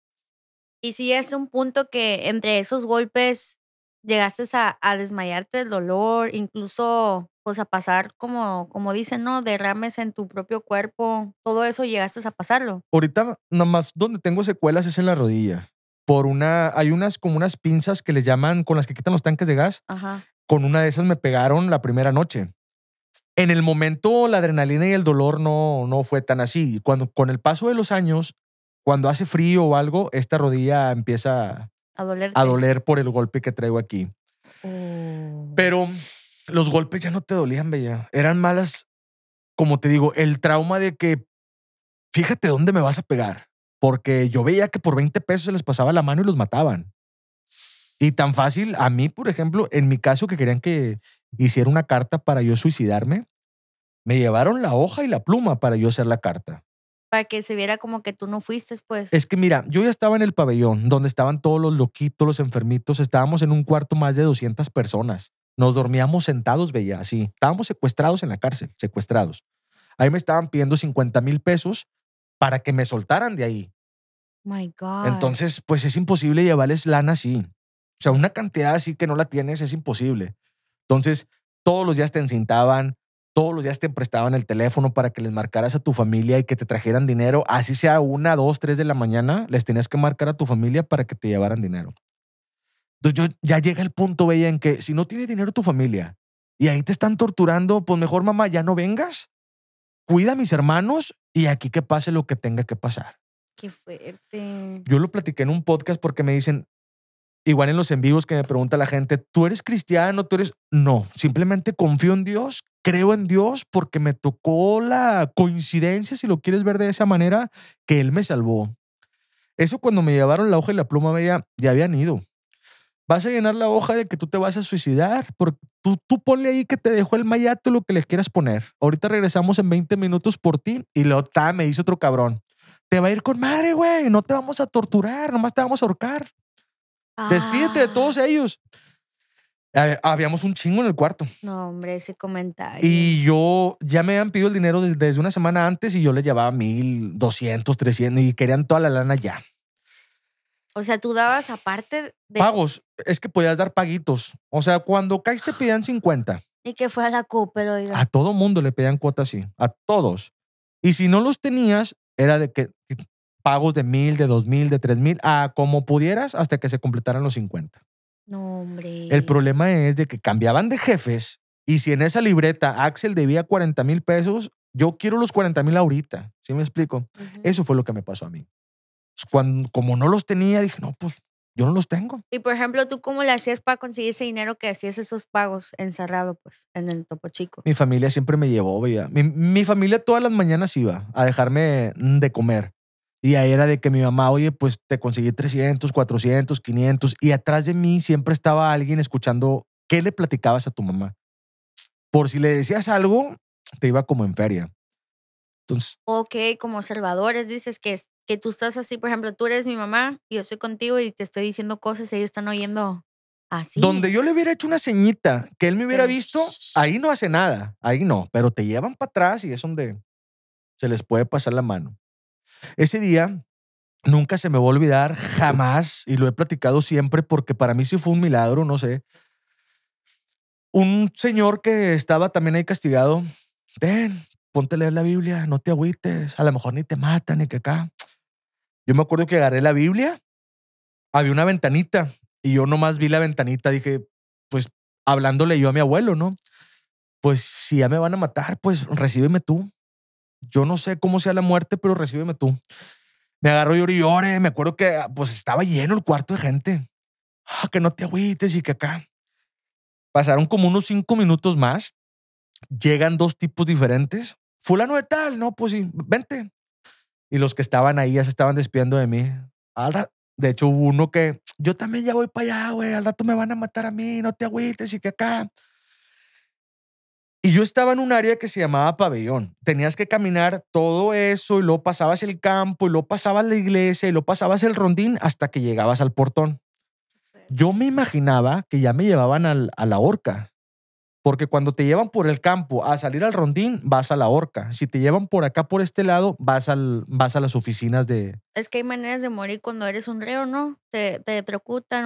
Y si es un punto que entre esos golpes llegaste a, desmayarte del dolor, incluso pues a pasar como, como dicen, ¿no? Derrames en tu propio cuerpo, todo eso llegaste a pasarlo.
Ahorita nomás donde tengo secuelas es en la rodilla. Por una, hay unas como unas pinzas que le llaman con las que quitan los tanques de gas. Con una de esas me pegaron la primera noche en el momento la adrenalina y el dolor no, no fue tan así. Cuando, con el paso de los años, cuando hace frío o algo, esta rodilla empieza a,
a doler
por el golpe que traigo aquí. Oh. Pero los golpes ya no te dolían, Bella. Eran malas, como te digo, el trauma de que, fíjate dónde me vas a pegar. Porque yo veía que por 20 pesos se les pasaba la mano y los mataban. Y tan fácil, a mí, por ejemplo, en mi caso, que querían que Hicieron una carta para yo suicidarme, me llevaron la hoja y la pluma para yo hacer la carta.
Para que se viera como que tú no fuiste, pues.
Es que mira, yo ya estaba en el pabellón, donde estaban todos los loquitos, los enfermitos. Estábamos en un cuarto más de 200 personas. Nos dormíamos sentados, veía, así. Estábamos secuestrados en la cárcel, secuestrados. Ahí me estaban pidiendo 50 mil pesos para que me soltaran de ahí.
My God. Entonces,
pues es imposible llevarles lana así. O sea, una cantidad así que no la tienes es imposible. Entonces, todos los días te encintaban, todos los días te prestaban el teléfono para que les marcaras a tu familia y que te trajeran dinero. Así sea una, dos, tres de la mañana, les tenías que marcar a tu familia para que te llevaran dinero. Entonces, yo, ya llega el punto, veía, en que si no tiene dinero tu familia y ahí te están torturando, pues mejor mamá, ya no vengas, cuida a mis hermanos y aquí que pase lo que tenga que pasar.
Qué fuerte.
Yo lo platiqué en un podcast porque me dicen, igual en los en vivos que me pregunta la gente, ¿tú eres cristiano? ¿Tú eres...? No, simplemente confío en Dios, creo en Dios porque me tocó la coincidencia, si lo quieres ver de esa manera, que Él me salvó. Eso cuando me llevaron la hoja y la pluma veía ya habían ido. Vas a llenar la hoja de que tú te vas a suicidar, porque tú, tú ponle ahí que te dejó el mayato lo que le quieras poner. Ahorita regresamos en 20 minutos por ti y lo ta, me dice otro cabrón. Te va a ir con madre, güey, no te vamos a torturar, nomás te vamos a ahorcar. Despídete de todos ah. ellos. Habíamos un chingo en el cuarto.
No, hombre, ese comentario.
Y yo ya me habían pedido el dinero desde, una semana antes y yo le llevaba mil, doscientos, trescientos y querían toda la lana ya.
O sea, tú dabas aparte
de. Pagos. Es que podías dar paguitos. O sea, cuando caes te pedían 50. Ah.
Y que fue a la Cooper,
A todo mundo le pedían cuotas así. A todos. Y si no los tenías, era de que pagos de mil, de dos mil, de tres mil, a como pudieras hasta que se completaran los 50. No, hombre. El problema es de que cambiaban de jefes y si en esa libreta Axel debía cuarenta mil pesos, yo quiero los cuarenta mil ahorita. ¿Sí me explico? Eso fue lo que me pasó a mí. Cuando, como no los tenía, dije, no, pues yo no los tengo.
Y por ejemplo, ¿tú cómo le hacías para conseguir ese dinero que hacías esos pagos encerrado, pues, en el Topo Chico?
Mi familia siempre me llevó, mi, familia todas las mañanas iba a dejarme mm, de comer. Y ahí era de que mi mamá, oye, pues te conseguí 300, 400, 500. Y atrás de mí siempre estaba alguien escuchando qué le platicabas a tu mamá. Por si le decías algo, te iba como en feria. Entonces.
Ok, como observadores dices que, que tú estás así, por ejemplo, tú eres mi mamá, yo estoy contigo y te estoy diciendo cosas y ellos están oyendo así. Donde
yo le hubiera hecho una ceñita que él me hubiera visto, ahí no hace nada, ahí no, pero te llevan para atrás y es donde se les puede pasar la mano. Ese día nunca se me va a olvidar, jamás, y lo he platicado siempre porque para mí sí fue un milagro, no sé. Un señor que estaba también ahí castigado, ten, ponte a leer la Biblia, no te agüites, a lo mejor ni te matan ni que acá. Yo me acuerdo que agarré la Biblia, había una ventanita y yo nomás vi la ventanita, dije, pues hablándole yo a mi abuelo, ¿no? Pues si ya me van a matar, pues recíbeme tú yo no sé cómo sea la muerte, pero recíbeme tú. Me agarró y Me acuerdo que ah, pues estaba lleno el cuarto de gente. Ah, que no te agüites y que acá. Pasaron como unos cinco minutos más. Llegan dos tipos diferentes. Fulano de tal, no, pues sí, vente. Y los que estaban ahí ya se estaban despidiendo de mí. De hecho, hubo uno que yo también ya voy para allá, güey. Al rato me van a matar a mí, no te agüites y que acá. Y yo estaba en un área que se llamaba pabellón. Tenías que caminar todo eso y luego pasabas el campo y luego pasabas la iglesia y luego pasabas el rondín hasta que llegabas al portón. Yo me imaginaba que ya me llevaban a la horca. Porque cuando te llevan por el campo a salir al rondín, vas a la horca. Si te llevan por acá, por este lado, vas, al, vas a las oficinas de...
Es que hay maneras de morir cuando eres un reo, ¿no? Te, te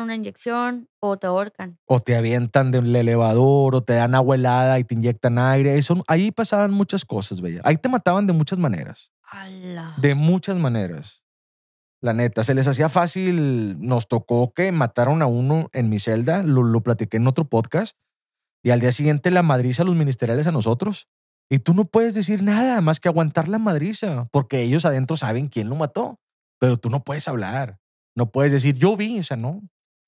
una inyección o te ahorcan.
O te avientan del elevador o te dan agua helada y te inyectan aire. Eso, ahí pasaban muchas cosas, bella. Ahí te mataban de muchas maneras. De muchas maneras. La neta, se les hacía fácil. Nos tocó que mataron a uno en mi celda. Lo, lo platiqué en otro podcast y al día siguiente la madriza a los ministeriales a nosotros. Y tú no puedes decir nada más que aguantar la madriza, porque ellos adentro saben quién lo mató. Pero tú no puedes hablar. No puedes decir, yo vi, o sea, no.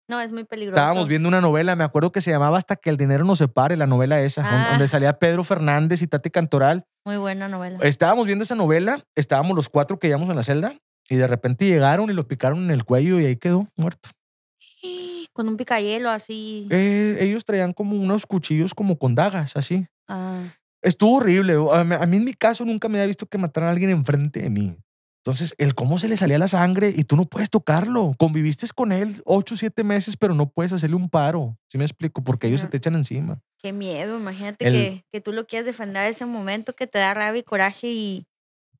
No, es muy peligroso. Estábamos viendo
una novela, me acuerdo que se llamaba Hasta que el dinero se separe, la novela esa, ah. donde salía Pedro Fernández y Tati Cantoral.
Muy buena novela.
Estábamos viendo esa novela, estábamos los cuatro que íbamos en la celda, y de repente llegaron y lo picaron en el cuello y ahí quedó muerto.
¡Ah! Con un picayelo así.
Eh, ellos traían como unos cuchillos como con dagas, así. Ah. Estuvo horrible. A mí en mi caso nunca me había visto que mataran a alguien enfrente de mí. Entonces, el cómo se le salía la sangre y tú no puedes tocarlo. Conviviste con él ocho, siete meses, pero no puedes hacerle un paro. Si me explico? Porque ellos se te echan encima.
Qué miedo. Imagínate que, que, tú lo quieras defender en ese momento que te da rabia y coraje y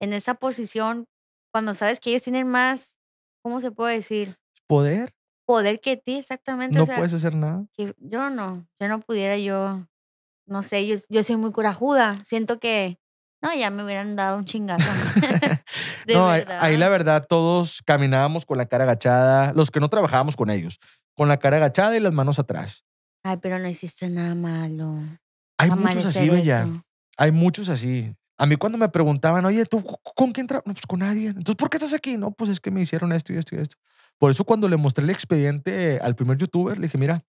en esa posición, cuando sabes que ellos tienen más, ¿cómo se puede decir? Poder poder que ti exactamente. No puedes hacer nada. yo no, yo no pudiera, yo no sé, yo, yo soy muy curajuda. siento que no, ya me hubieran dado un chingazo.
no, ahí, la verdad, todos caminábamos con la cara agachada, los que no trabajábamos con ellos, con la cara agachada y las manos atrás.
Ay, pero no hiciste nada malo.
Hay muchos así, Bella. Hay muchos así. A mí cuando me preguntaban, oye, ¿tú con quién trabajas? No, pues con nadie. Entonces, ¿por qué estás aquí? No, pues es que me hicieron esto y esto y esto. Por eso cuando le mostré el expediente al primer youtuber, le dije, mira,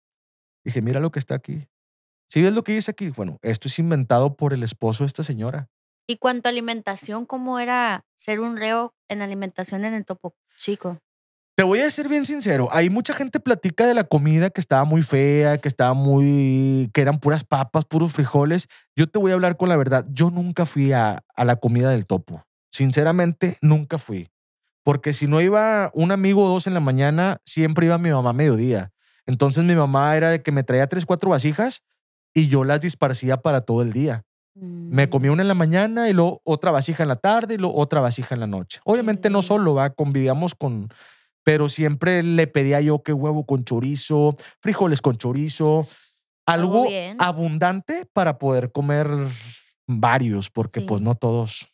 dije, mira lo que está aquí. Si ves lo que dice aquí, bueno, esto es inventado por el esposo de esta señora.
Y cuanto alimentación, ¿cómo era ser un reo en alimentación en el topo chico?
Te voy a ser bien sincero, hay mucha gente platica de la comida que estaba muy fea, que estaba muy, que eran puras papas, puros frijoles. Yo te voy a hablar con la verdad, yo nunca fui a la comida del topo. Sinceramente, nunca fui. Porque si no iba un amigo o dos en la mañana, siempre iba mi mamá a mediodía. Entonces mi mamá era de que me traía tres, cuatro vasijas y yo las disparcía para todo el día. Me mm. comía una en la mañana y luego otra vasija en la tarde y luego otra vasija en la noche. Obviamente no solo, va, convivíamos con, pero siempre le pedía yo que huevo con chorizo, frijoles con chorizo, algo abundante para poder comer varios, porque pues no todos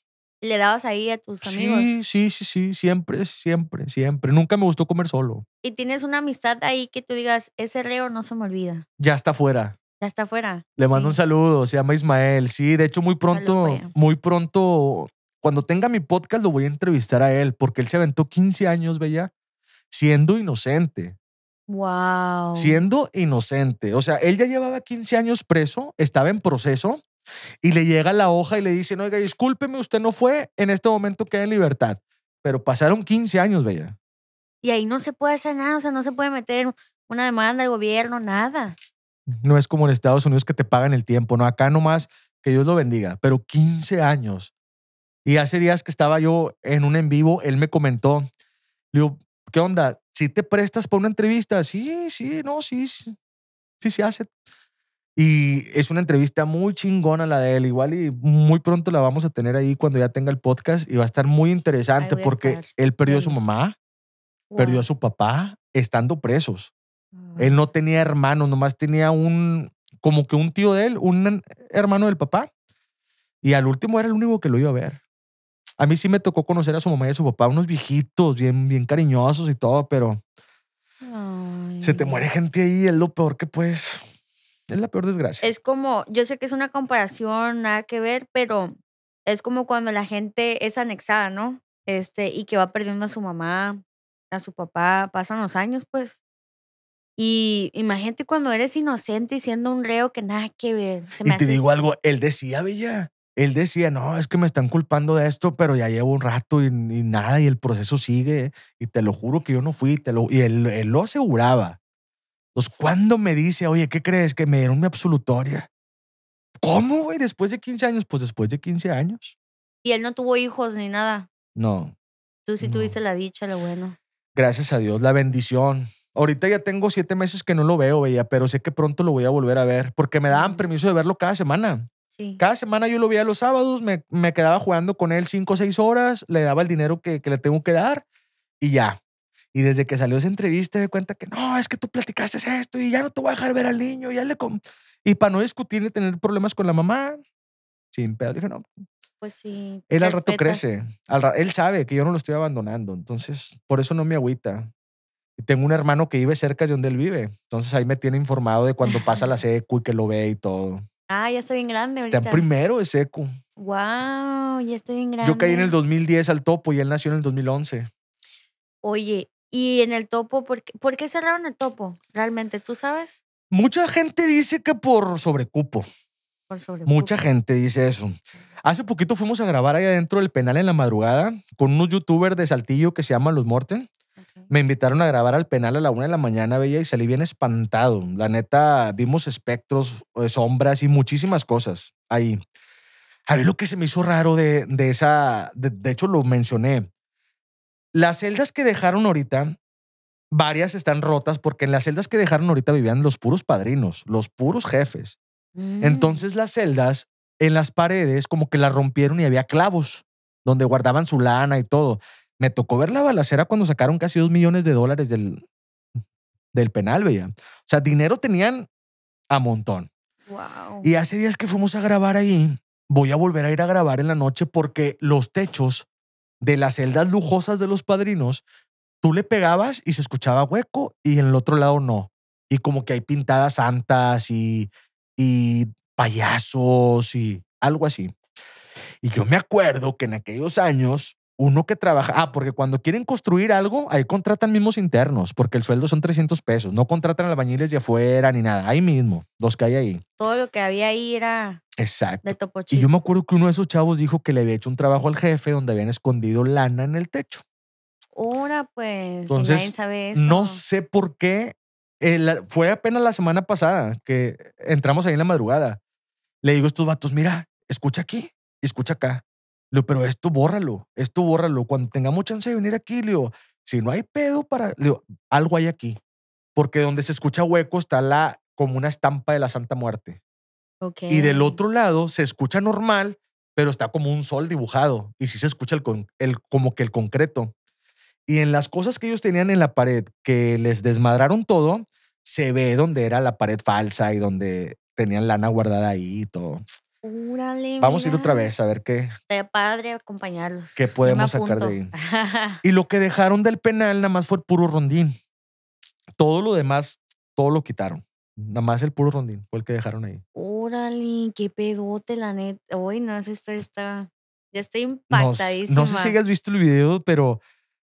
le dabas ahí a tus amigos. Sí,
sí, sí, sí siempre, siempre, siempre. Nunca me gustó comer solo.
Y tienes una amistad ahí que tú digas, ese reo no se me olvida.
Ya está fuera.
Ya está fuera. Le mando un
saludo, se llama Ismael. Sí, de hecho muy pronto, muy pronto, cuando tenga mi podcast lo voy a entrevistar a él, porque él se aventó 15 años, bella, siendo inocente.
Wow.
Siendo inocente. O sea, él ya llevaba 15 años preso, estaba en proceso y le llega la hoja y le dice, oiga, discúlpeme, usted no fue, en este momento queda en libertad. Pero pasaron 15 años, Bella.
Y ahí no se puede hacer nada, o sea, no se puede meter una demanda de gobierno, nada.
No es como en Estados Unidos que te pagan el tiempo, ¿no? Acá nomás, que Dios lo bendiga, pero 15 años. Y hace días que estaba yo en un en vivo, él me comentó, le digo, ¿qué onda? ¿Si te prestas para una entrevista? Sí, sí, no, sí, sí se hace. Y es una entrevista muy chingona la de él, igual y muy pronto la vamos a tener ahí cuando ya tenga el podcast y va a estar muy interesante porque él perdió a su mamá, perdió a su papá estando presos. Él no tenía hermanos, nomás tenía un, como que un tío de él, un hermano del papá. Y al último era el único que lo iba a ver. A mí sí me tocó conocer a su mamá y a su papá, unos viejitos, bien, bien cariñosos y todo, pero se te muere gente ahí, es lo peor que puedes es la peor desgracia.
Es como, yo sé que es una comparación, nada que ver, pero es como cuando la gente es anexada, ¿no? Este, y que va perdiendo a su mamá, a su papá, pasan los años, pues. Y imagínate cuando eres inocente y siendo un reo que nada que ver. y te digo
algo, él decía, Bella, él decía, no, es que me están culpando de esto, pero ya llevo un rato y, nada, y el proceso sigue, y te lo juro que yo no fui, te lo, y él, él lo aseguraba. Entonces, cuando me dice, oye, qué crees? Que me dieron mi absolutoria. ¿Cómo, güey? Después de 15 años, pues después de 15 años.
Y él no tuvo hijos ni nada. No. Tú sí tuviste la dicha, lo bueno.
Gracias a Dios, la bendición. Ahorita ya tengo siete meses que no lo veo, veía, pero sé que pronto lo voy a volver a ver porque me daban mm. permiso de verlo cada semana. Sí. Cada semana yo lo veía los sábados, me, quedaba jugando con él cinco o seis horas, le daba el dinero que, le tengo que dar y ya. Y desde que salió esa entrevista de cuenta que no, es que tú platicaste esto y ya no te voy a dejar ver al niño, le... Y para no discutir ni tener problemas con la mamá, sin pedo, dije, no.
Pues sí. Él al rato crece.
él sabe que yo no lo estoy abandonando, entonces por eso no me agüita. Y tengo un hermano que vive cerca de donde él vive, entonces ahí me tiene informado de cuando pasa la secu y que lo ve y todo.
Ah, ya estoy bien grande Está en
primero de secu.
Wow, ya estoy bien grande. Yo caí en el
2010 al topo y él nació en el 2011.
Oye, y en el topo, ¿por qué, cerraron el topo? Realmente, ¿tú sabes?
Mucha gente dice que por sobrecupo. Por Mucha gente dice eso. Hace poquito fuimos a grabar ahí adentro del penal en la madrugada con unos youtubers de Saltillo que se llaman Los Morten. Me invitaron a grabar al penal a la una de la mañana, Bella, y salí bien espantado. La neta, vimos espectros, eh, sombras y muchísimas cosas ahí. A ver, lo que se me hizo raro de, de esa, de, de hecho lo mencioné, las celdas que dejaron ahorita, varias están rotas porque en las celdas que dejaron ahorita vivían los puros padrinos, los puros jefes. Mm. Entonces las celdas en las paredes como que las rompieron y había clavos donde guardaban su lana y todo. Me tocó ver la balacera cuando sacaron casi dos millones de dólares del, del penal, veía. O sea, dinero tenían a montón. Y hace días que fuimos a grabar ahí, voy a volver a ir a grabar en la noche porque los techos de las celdas lujosas de los padrinos, tú le pegabas y se escuchaba hueco y en el otro lado no. Y como que hay pintadas santas y, y payasos y algo así. Y yo me acuerdo que en aquellos años, uno que trabaja, ah, porque cuando quieren construir algo, ahí contratan mismos internos, porque el sueldo son 300 pesos, no contratan albañiles de afuera ni nada, ahí mismo, los que hay ahí.
Todo lo que había ahí era Exacto. Y yo me
acuerdo que uno de esos chavos dijo que le había hecho un trabajo al jefe donde habían escondido lana en el techo.
Ahora pues, nadie sabe eso. No
sé por qué. Eh, fue apenas la semana pasada que entramos ahí en la madrugada. Le digo a estos vatos, mira, escucha aquí, escucha acá. Le digo, pero esto bórralo, esto bórralo. Cuando tengamos chance de venir aquí, le digo, si no hay pedo para... algo hay aquí. Porque donde se escucha hueco está la, como una estampa de la Santa Muerte. Y del otro lado se escucha normal, pero está como un sol dibujado. Y sí se escucha el, con, el, como que el concreto. Y en las cosas que ellos tenían en la pared, que les desmadraron todo, se ve donde era la pared falsa y donde tenían lana guardada ahí y todo.
Vamos a ir otra vez a ver qué. padre acompañarlos. ¿Qué podemos sacar de ahí?
y lo que dejaron del penal nada más fue el puro rondín. Todo lo demás, todo lo quitaron. Nada más el puro rondín fue el que dejaron ahí.
Órale, qué pedote, la neta. Hoy no, esto está. Ya estoy impactadísima. no sé si
has visto el video, pero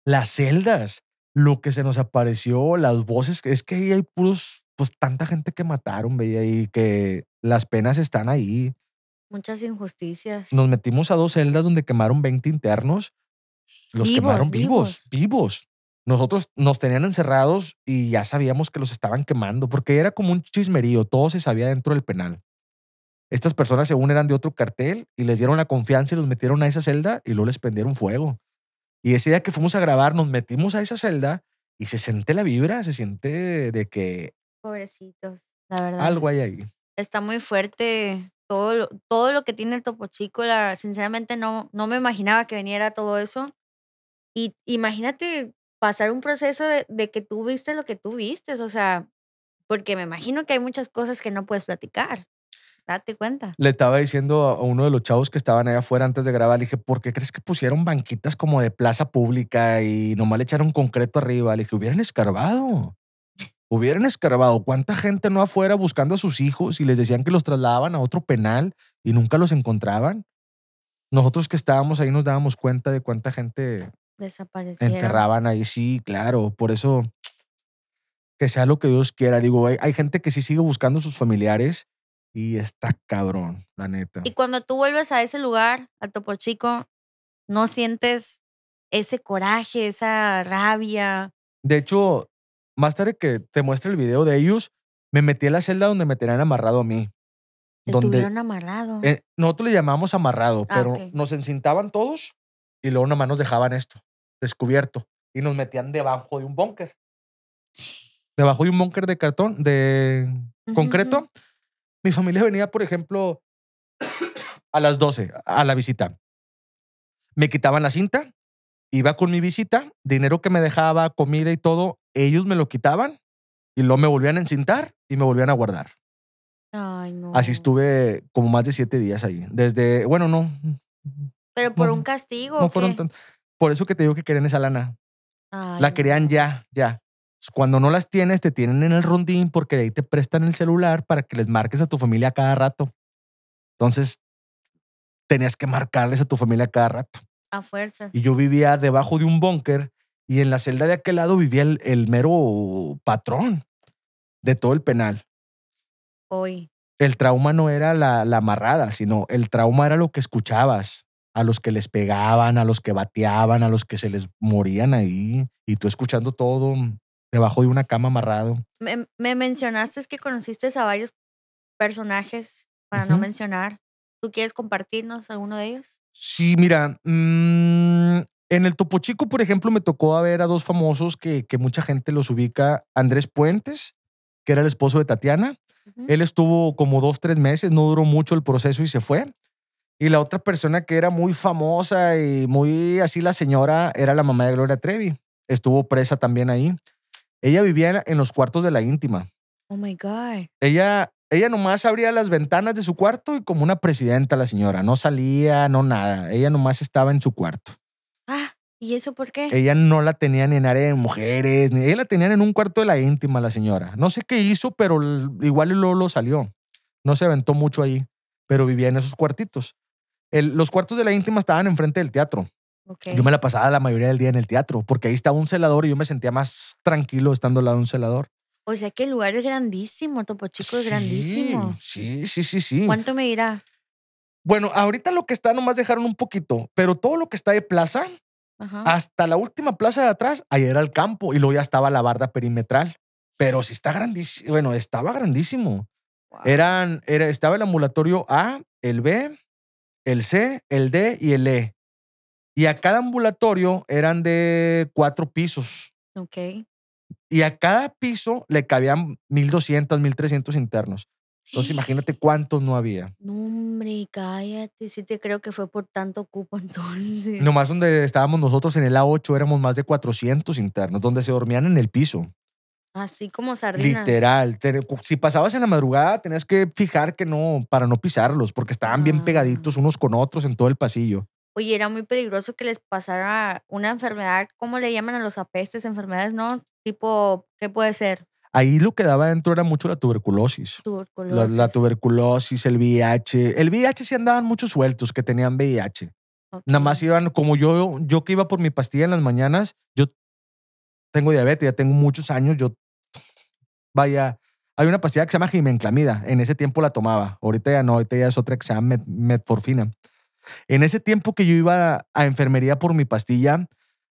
las celdas, lo que se nos apareció, las voces, es que ahí hay puros, pues tanta gente que mataron, veía ahí, que las penas están ahí.
Muchas injusticias.
Nos metimos a dos celdas donde quemaron 20 internos. Los quemaron vivos. vivos nosotros nos tenían encerrados y ya sabíamos que los estaban quemando, porque era como un chismerío, todo se sabía dentro del penal. Estas personas según eran de otro cartel y les dieron la confianza y los metieron a esa celda y luego les prendieron fuego. Y ese día que fuimos a grabar nos metimos a esa celda y se siente la vibra, se siente de que...
Pobrecitos, la verdad. Algo hay ahí. Está muy fuerte todo, todo lo que tiene el Topo Chico. La, sinceramente no, no me imaginaba que viniera todo eso. Y imagínate pasar un proceso de, que tú viste lo que tú viste, o sea, porque me imagino que hay muchas cosas que no puedes platicar. Date cuenta.
Le estaba diciendo a uno de los chavos que estaban allá afuera antes de grabar, le dije, ¿por qué crees que pusieron banquitas como de plaza pública y nomás le echaron concreto arriba? Le dije, hubieran escarbado. Hubieran escarbado. ¿Cuánta gente no afuera buscando a sus hijos y les decían que los trasladaban a otro penal y nunca los encontraban? Nosotros que estábamos ahí nos dábamos cuenta de cuánta gente
Desaparecieron. Enterraban
ahí, sí, claro. Por eso, que sea lo que Dios quiera. Digo, hay, gente que sí sigue buscando a sus familiares y está cabrón, la neta. Y
cuando tú vuelves a ese lugar, a Topo Chico, no sientes ese coraje, esa rabia.
De hecho, más tarde que te muestre el video de ellos, me metí a la celda donde me tenían amarrado a mí. Te tuvieron
amarrado. Eh,
nosotros le llamamos amarrado, ah, pero nos encintaban todos y luego nomás nos dejaban esto, descubierto. Y nos metían debajo de un búnker. Debajo de un búnker de cartón, de concreto. Mi familia venía, por ejemplo, a las 12 a la visita. Me quitaban la cinta, iba con mi visita, dinero que me dejaba, comida y todo, ellos me lo quitaban y luego me volvían a encintar y me volvían a guardar. Así estuve como más de siete días ahí. Desde, bueno, no,
pero por un castigo.
Por eso que te digo que querían esa lana. la querían ya, ya. Cuando no las tienes, te tienen en el rondín porque de ahí te prestan el celular para que les marques a tu familia cada rato. Entonces, tenías que marcarles a tu familia cada rato.
A fuerza. Y
yo vivía debajo de un búnker y en la celda de aquel lado vivía el, mero patrón de todo el penal. Hoy. El trauma no era la, la amarrada, sino el trauma era lo que escuchabas a los que les pegaban, a los que bateaban, a los que se les morían ahí, y tú escuchando todo mm, debajo de una cama amarrado.
Me, mencionaste que conociste a varios personajes, para no mencionar. ¿Tú quieres compartirnos alguno de ellos?
Sí, mira, mm, en el Topo Chico, por ejemplo, me tocó a ver a dos famosos que, mucha gente los ubica. Andrés Puentes, que era el esposo de Tatiana. Él estuvo como dos, tres meses, no duró mucho el proceso y se fue. Y la otra persona que era muy famosa y muy así la señora era la mamá de Gloria Trevi. Estuvo presa también ahí. Ella vivía en los cuartos de la íntima.
Oh my God.
Ella, ella nomás abría las ventanas de su cuarto y como una presidenta la señora. No salía, no nada. Ella nomás estaba en su cuarto.
Ah, ¿y eso por qué? Ella
no la tenía ni en área de mujeres. Ni, ella la tenían en un cuarto de la íntima la señora. No sé qué hizo, pero igual luego lo salió. No se aventó mucho ahí, pero vivía en esos cuartitos los cuartos de la íntima estaban enfrente del teatro. Yo me la pasaba la mayoría del día en el teatro, porque ahí estaba un celador y yo me sentía más tranquilo estando al lado de un celador.
O sea que el lugar es grandísimo,
Topo Chico es grandísimo. Sí, sí, sí, sí. ¿Cuánto me dirá? Bueno, ahorita lo que está nomás dejaron un poquito, pero todo lo que está de plaza, hasta la última plaza de atrás, ahí era el campo y luego ya estaba la barda perimetral. Pero sí está grandísimo, bueno, estaba grandísimo. Eran, era, estaba el ambulatorio A, el B, el C, el D y el E. Y a cada ambulatorio eran de cuatro pisos. Ok. Y a cada piso le cabían 1.200, 1.300 internos. Entonces imagínate cuántos no había.
No, hombre, cállate. Sí te creo que fue por tanto cupo entonces. Nomás
donde estábamos nosotros en el A8 éramos más de 400 internos, donde se dormían en el piso.
Así como sardinas.
Literal. si pasabas en la madrugada, tenías que fijar que no, para no pisarlos, porque estaban bien ah. pegaditos unos con otros en todo el pasillo.
Oye, era muy peligroso que les pasara una enfermedad, ¿cómo le llaman a los apestes? Enfermedades, ¿no? Tipo, ¿qué puede ser?
Ahí lo que daba dentro era mucho la tuberculosis. Tuberculosis. la tuberculosis, el VIH. El VIH sí andaban muchos sueltos que tenían VIH. Nada más iban, como yo, yo que iba por mi pastilla en las mañanas, yo tengo diabetes, ya tengo muchos años, yo Vaya, hay una pastilla que se llama gimenclamida. En ese tiempo la tomaba. Ahorita ya no, ahorita ya es otra que se llama met metforfina. En ese tiempo que yo iba a enfermería por mi pastilla,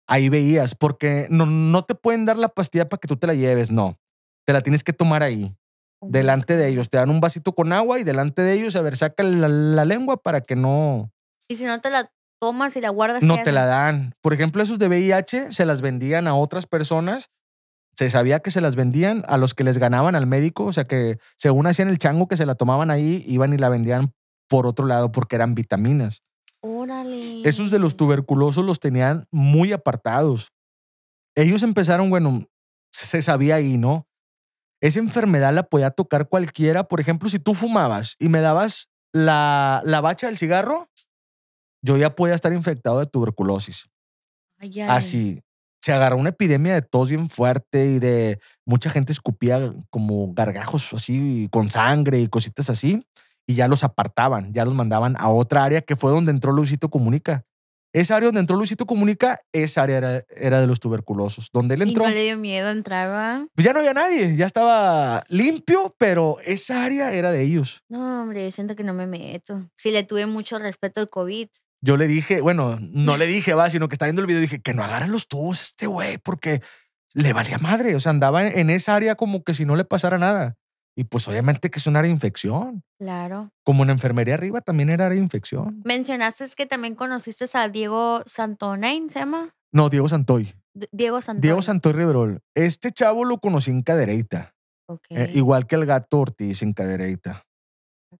ahí veías, porque no, no te pueden dar la pastilla para que tú te la lleves, no. Te la tienes que tomar ahí, delante de ellos. Te dan un vasito con agua y delante de ellos, a ver, saca la, lengua para que no...
Y si no te la tomas y la guardas. No te la
dan. Por ejemplo, esos de VIH se las vendían a otras personas se sabía que se las vendían a los que les ganaban al médico, o sea que según hacían el chango que se la tomaban ahí, iban y la vendían por otro lado porque eran vitaminas.
Órale.
Esos de los tuberculosos los tenían muy apartados. Ellos empezaron, bueno, se sabía ahí, ¿no? Esa enfermedad la podía tocar cualquiera. Por ejemplo, si tú fumabas y me dabas la, la bacha del cigarro, yo ya podía estar infectado de tuberculosis. Así se agarró una epidemia de tos bien fuerte y de mucha gente escupía como gargajos así con sangre y cositas así y ya los apartaban, ya los mandaban a otra área que fue donde entró Luisito Comunica. Esa área donde entró Luisito Comunica, esa área era, de los tuberculosos. Donde él entró. ¿Y no le
dio miedo? ¿Entraba?
Pues ya no había nadie, ya estaba limpio, pero esa área era de ellos.
No, hombre, yo siento que no me meto. Sí, le tuve mucho respeto al
COVID yo le dije, bueno, no le dije, va, sino que está viendo el video dije que no agarren los tubos este güey porque le valía madre. O sea, andaba en esa área como que si no le pasara nada. Y pues obviamente que es un área de infección. Claro. Como en enfermería arriba también era área de infección.
Mencionaste que también conociste a Diego Santonain, ¿se llama?
No, Diego Santoy.
Diego Santoy. Diego
Santoy Riverol. Este chavo lo conocí en Cadereita, eh, igual que el gato Ortiz en Cadereita.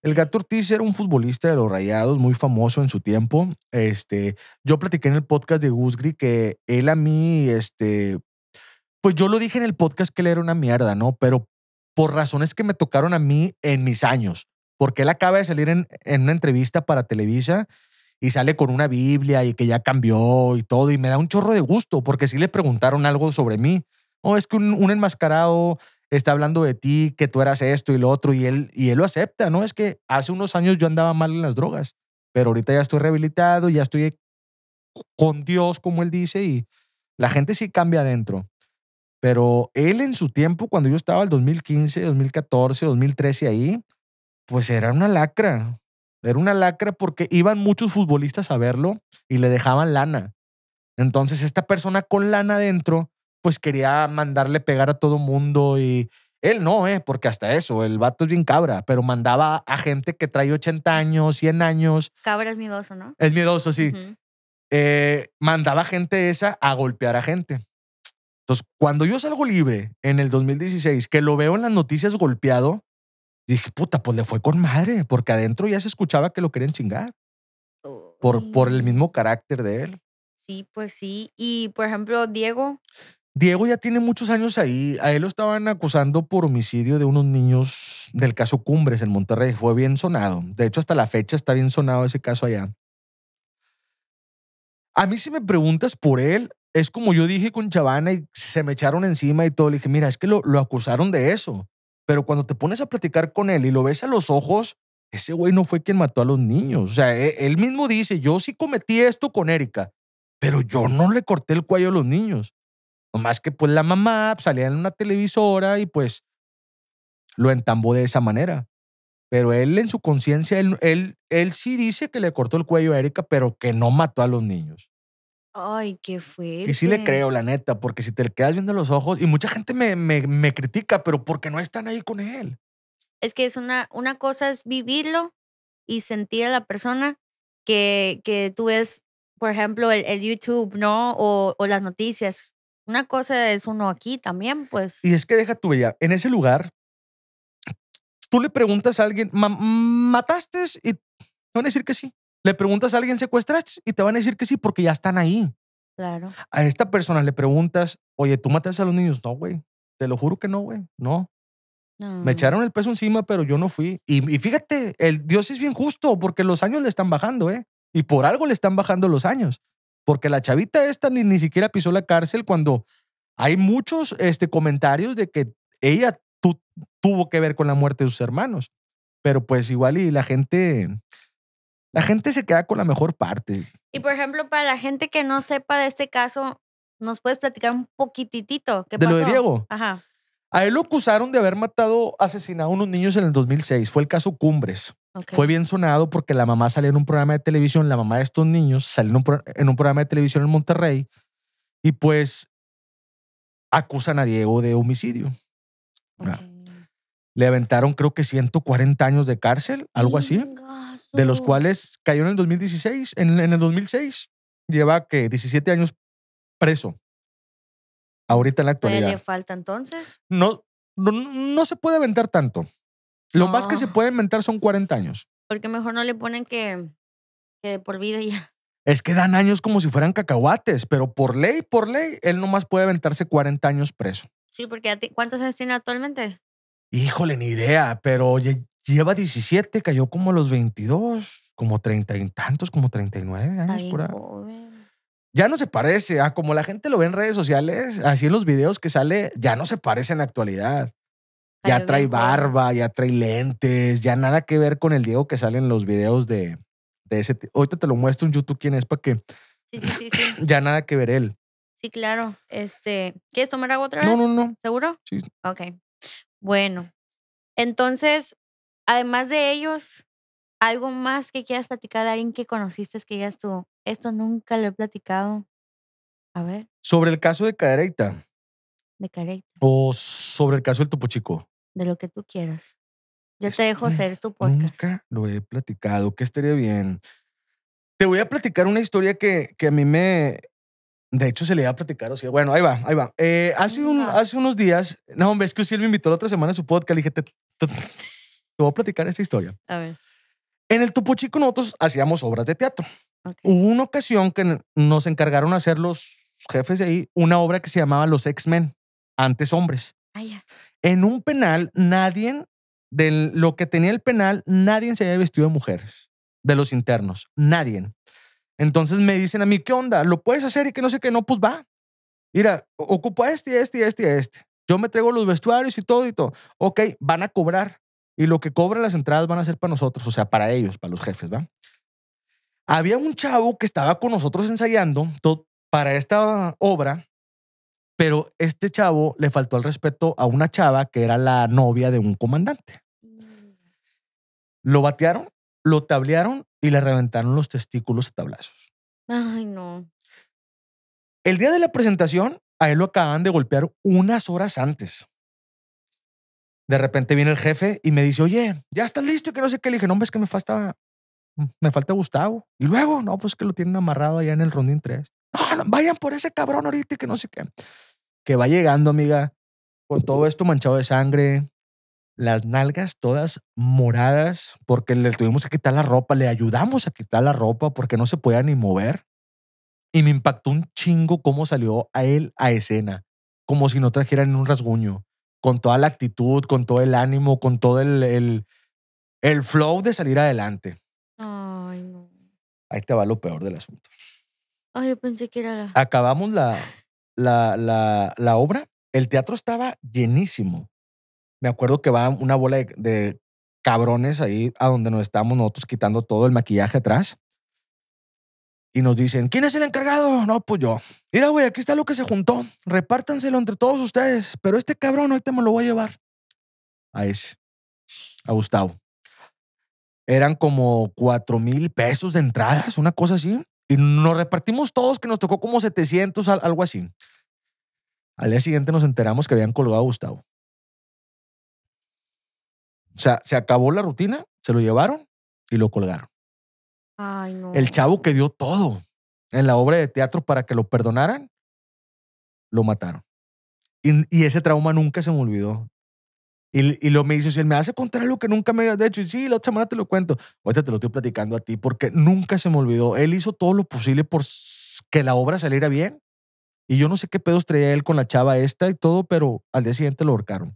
El Gato Ortiz era un futbolista de los Rayados, muy famoso en su tiempo. Este, yo platiqué en el podcast de Gusgri que él a mí, este, pues yo lo dije en el podcast que él era una mierda, ¿no? Pero por razones que me tocaron a mí en mis años, porque él acaba de salir en, una entrevista para Televisa y sale con una Biblia y que ya cambió y todo, y me da un chorro de gusto, porque sí le preguntaron algo sobre mí. O oh, es que un enmascarado está hablando de ti, que tú eras esto y lo otro, y él, y él lo acepta, ¿no? Es que hace unos años yo andaba mal en las drogas, pero ahorita ya estoy rehabilitado, ya estoy con Dios, como él dice, y la gente sí cambia adentro. Pero él en su tiempo, cuando yo estaba el 2015, 2014, 2013 ahí, pues era una lacra. Era una lacra porque iban muchos futbolistas a verlo y le dejaban lana. Entonces esta persona con lana adentro pues quería mandarle pegar a todo mundo y él no, eh, porque hasta eso, el vato es bien cabra, pero mandaba a gente que trae 80 años, 100 años.
Cabra es miedoso, ¿no?
Es miedoso, sí. Eh, mandaba gente esa a golpear a gente. Entonces, cuando yo salgo libre en el 2016, que lo veo en las noticias golpeado, dije, puta, pues le fue con madre, porque adentro ya se escuchaba que lo querían chingar. por, por el mismo carácter de él.
Sí, pues sí. Y, por ejemplo, Diego.
Diego ya tiene muchos años ahí. A él lo estaban acusando por homicidio de unos niños del caso Cumbres en Monterrey. Fue bien sonado. De hecho, hasta la fecha está bien sonado ese caso allá. A mí si me preguntas por él, es como yo dije con Chavana y se me echaron encima y todo. Le dije, mira, es que lo, lo acusaron de eso. Pero cuando te pones a platicar con él y lo ves a los ojos, ese güey no fue quien mató a los niños. O sea, e, él mismo dice, yo sí cometí esto con Erika, pero yo no le corté el cuello a los niños más que pues la mamá salía en una televisora y pues lo entambó de esa manera. Pero él en su conciencia, él, él, sí dice que le cortó el cuello a Erika, pero que no mató a los niños.
Ay, qué fuerte. Y sí le creo,
la neta, porque si te le quedas viendo los ojos, y mucha gente me, me, me, critica, pero porque no están ahí con él.
Es que es una, una cosa es vivirlo y sentir a la persona que, que tú ves, por ejemplo, el, el YouTube, ¿no? O, o, las noticias, una cosa es uno aquí también, pues.
Y es que deja tu bella. En ese lugar, tú le preguntas a alguien, ¿mataste? Y te van a decir que sí. Le preguntas a alguien, ¿secuestraste? Y te van a decir que sí porque ya están ahí. Claro. A esta persona le preguntas, oye, ¿tú mataste a los niños? No, güey. Te lo juro que no, güey. No. Me ah. echaron el peso encima, pero yo no fui. Y, fíjate, el Dios es bien justo porque los años le están bajando, ¿eh? Y por algo le están bajando los años. Porque la chavita esta ni, siquiera pisó la cárcel cuando hay muchos este, comentarios de que ella tuvo que ver con la muerte de sus hermanos. Pero pues igual y la gente, la gente se queda con la mejor parte.
Y por ejemplo, para la gente que no sepa de este caso, ¿nos puedes platicar un poquititito? ¿Qué de lo de Diego. Ajá.
A él lo acusaron de haber matado, asesinado a unos niños en el 2006. Fue el caso Cumbres. Fue bien sonado porque la mamá salió en un programa de televisión, la mamá de estos niños salió en un, programa de televisión en Monterrey y pues acusan a Diego de homicidio. Ah. Le aventaron creo que 140 años de cárcel, algo así, de los cuales cayó en el 2016, en, el 2006. Lleva que 17 años preso. Ahorita en la actualidad. ¿Le
falta entonces?
no, no se puede aventar tanto. Lo más que oh. se puede inventar son 40 años.
Porque mejor no le ponen que, por vida ya.
Es que dan años como si fueran cacahuates, pero por ley, por ley, él nomás puede aventarse 40 años preso.
Sí, porque ¿cuántos años tiene actualmente?
Híjole, ni idea, pero lleva 17, cayó como los 22, como 30 y tantos, como 39 años por Ya no se parece ah, como la gente lo ve en redes sociales, así en los videos que sale, ya no se parece en la actualidad
ya trae barba,
ya trae lentes, ya nada que ver con el Diego que sale en los videos de, de ese. Ahorita te lo muestro en YouTube quién es para que.
Sí, sí, sí, sí.
ya nada que ver él.
Sí, claro. Este, ¿quieres tomar agua otra vez? No, no, no. ¿Seguro? Sí. Ok. Bueno. Entonces, además de ellos, algo más que quieras platicar alguien que conociste es que ya estuvo? esto nunca lo he platicado. A ver.
Sobre el caso de Cadereita. De Cadereita. O sobre el caso del Topo Chico
de lo que tú quieras. Yo te dejo este, hacer tu podcast.
Nunca lo he platicado. que estaría bien? Te voy a platicar una historia que, que a mí me. De hecho, se le iba a platicar. O sea, bueno, ahí va, ahí va. Eh, hace, un, hace unos días. No, hombre, es que él me invitó la otra semana a su podcast. Le dije, te, te, voy a platicar esta historia. A ver. En el Tupuchico nosotros hacíamos obras de teatro. Hubo una ocasión que nos encargaron hacer los jefes de ahí una obra que se llamaba Los X-Men, antes hombres. Ah, ya en un penal, nadie, de lo que tenía el penal, nadie se había vestido de mujeres, de los internos, nadie. Entonces me dicen a mí, ¿qué onda? ¿Lo puedes hacer? Y que no sé qué, no, pues va. Mira, ocupa este, este, este, este. Yo me traigo los vestuarios y todo y todo. Ok, van a cobrar. Y lo que cobran las entradas van a ser para nosotros, o sea, para ellos, para los jefes, ¿va? Había un chavo que estaba con nosotros ensayando para esta obra pero este chavo le faltó al respeto a una chava que era la novia de un comandante. Mm. Lo batearon, lo tablearon y le reventaron los testículos a tablazos. Ay, no. El día de la presentación, a él lo acaban de golpear unas horas antes. De repente viene el jefe y me dice, oye, ya estás listo y que no sé qué. Le dije, no, es que me falta, me falta Gustavo. Y luego, no, pues que lo tienen amarrado allá en el rondín 3. No, vayan por ese cabrón ahorita que no sé qué. Que va llegando, amiga, con todo esto manchado de sangre, las nalgas todas moradas, porque le tuvimos que quitar la ropa, le ayudamos a quitar la ropa porque no se podía ni mover. Y me impactó un chingo cómo salió a él a escena, como si no trajeran un rasguño, con toda la actitud, con todo el ánimo, con todo el, el, el flow de salir adelante. Ay, no. Ahí te va lo peor del asunto.
Ay, ah, yo pensé que era la...
Acabamos la, la, obra. El teatro estaba llenísimo. Me acuerdo que va una bola de, de cabrones ahí a donde nos estábamos nosotros quitando todo el maquillaje atrás. Y nos dicen, ¿quién es el encargado? No, pues yo. Mira, güey, aquí está lo que se juntó. Repártanselo entre todos ustedes. Pero este cabrón ahorita me lo voy a llevar. A ese. A Gustavo. Eran como cuatro mil pesos de entradas, una cosa así. Y nos repartimos todos, que nos tocó como 700, algo así. Al día siguiente nos enteramos que habían colgado a Gustavo. O sea, se acabó la rutina, se lo llevaron y lo colgaron. El chavo que dio todo en la obra de teatro para que lo perdonaran, lo mataron. Y, y ese trauma nunca se me olvidó. Y, y lo me dice, si él me hace contar algo que nunca me había hecho, y sí, la otra semana te lo cuento. Ahorita te lo estoy platicando a ti porque nunca se me olvidó. Él hizo todo lo posible por que la obra saliera bien. Y yo no sé qué pedos traía él con la chava esta y todo, pero al día siguiente lo ahorcaron.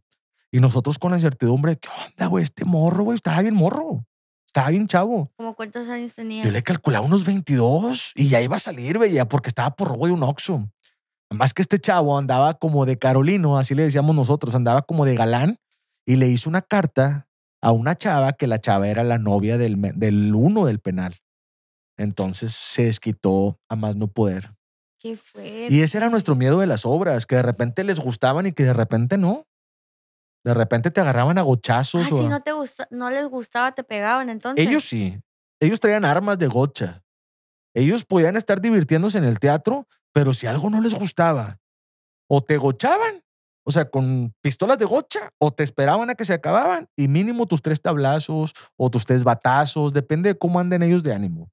Y nosotros con la incertidumbre, de, ¿qué onda, güey? Este morro, güey, estaba bien morro. Estaba bien chavo.
¿Cómo cuántos años tenía? Yo le
calculaba unos 22 y ya iba a salir, güey, porque estaba por robo de un Oxxo. Más que este chavo andaba como de Carolino, así le decíamos nosotros, andaba como de galán y le hizo una carta a una chava que la chava era la novia del, uno del penal. Entonces se desquitó a más no poder.
Y ese
era nuestro miedo de las obras, que de repente les gustaban y que de repente no. De repente te agarraban a gochazos. Ah, si no,
te no les gustaba, te pegaban entonces. Ellos
sí. Ellos traían armas de gocha. Ellos podían estar divirtiéndose en el teatro, pero si algo no les gustaba, o te gochaban o sea, con pistolas de gocha o te esperaban a que se acababan y mínimo tus tres tablazos o tus tres batazos, depende de cómo anden ellos de ánimo.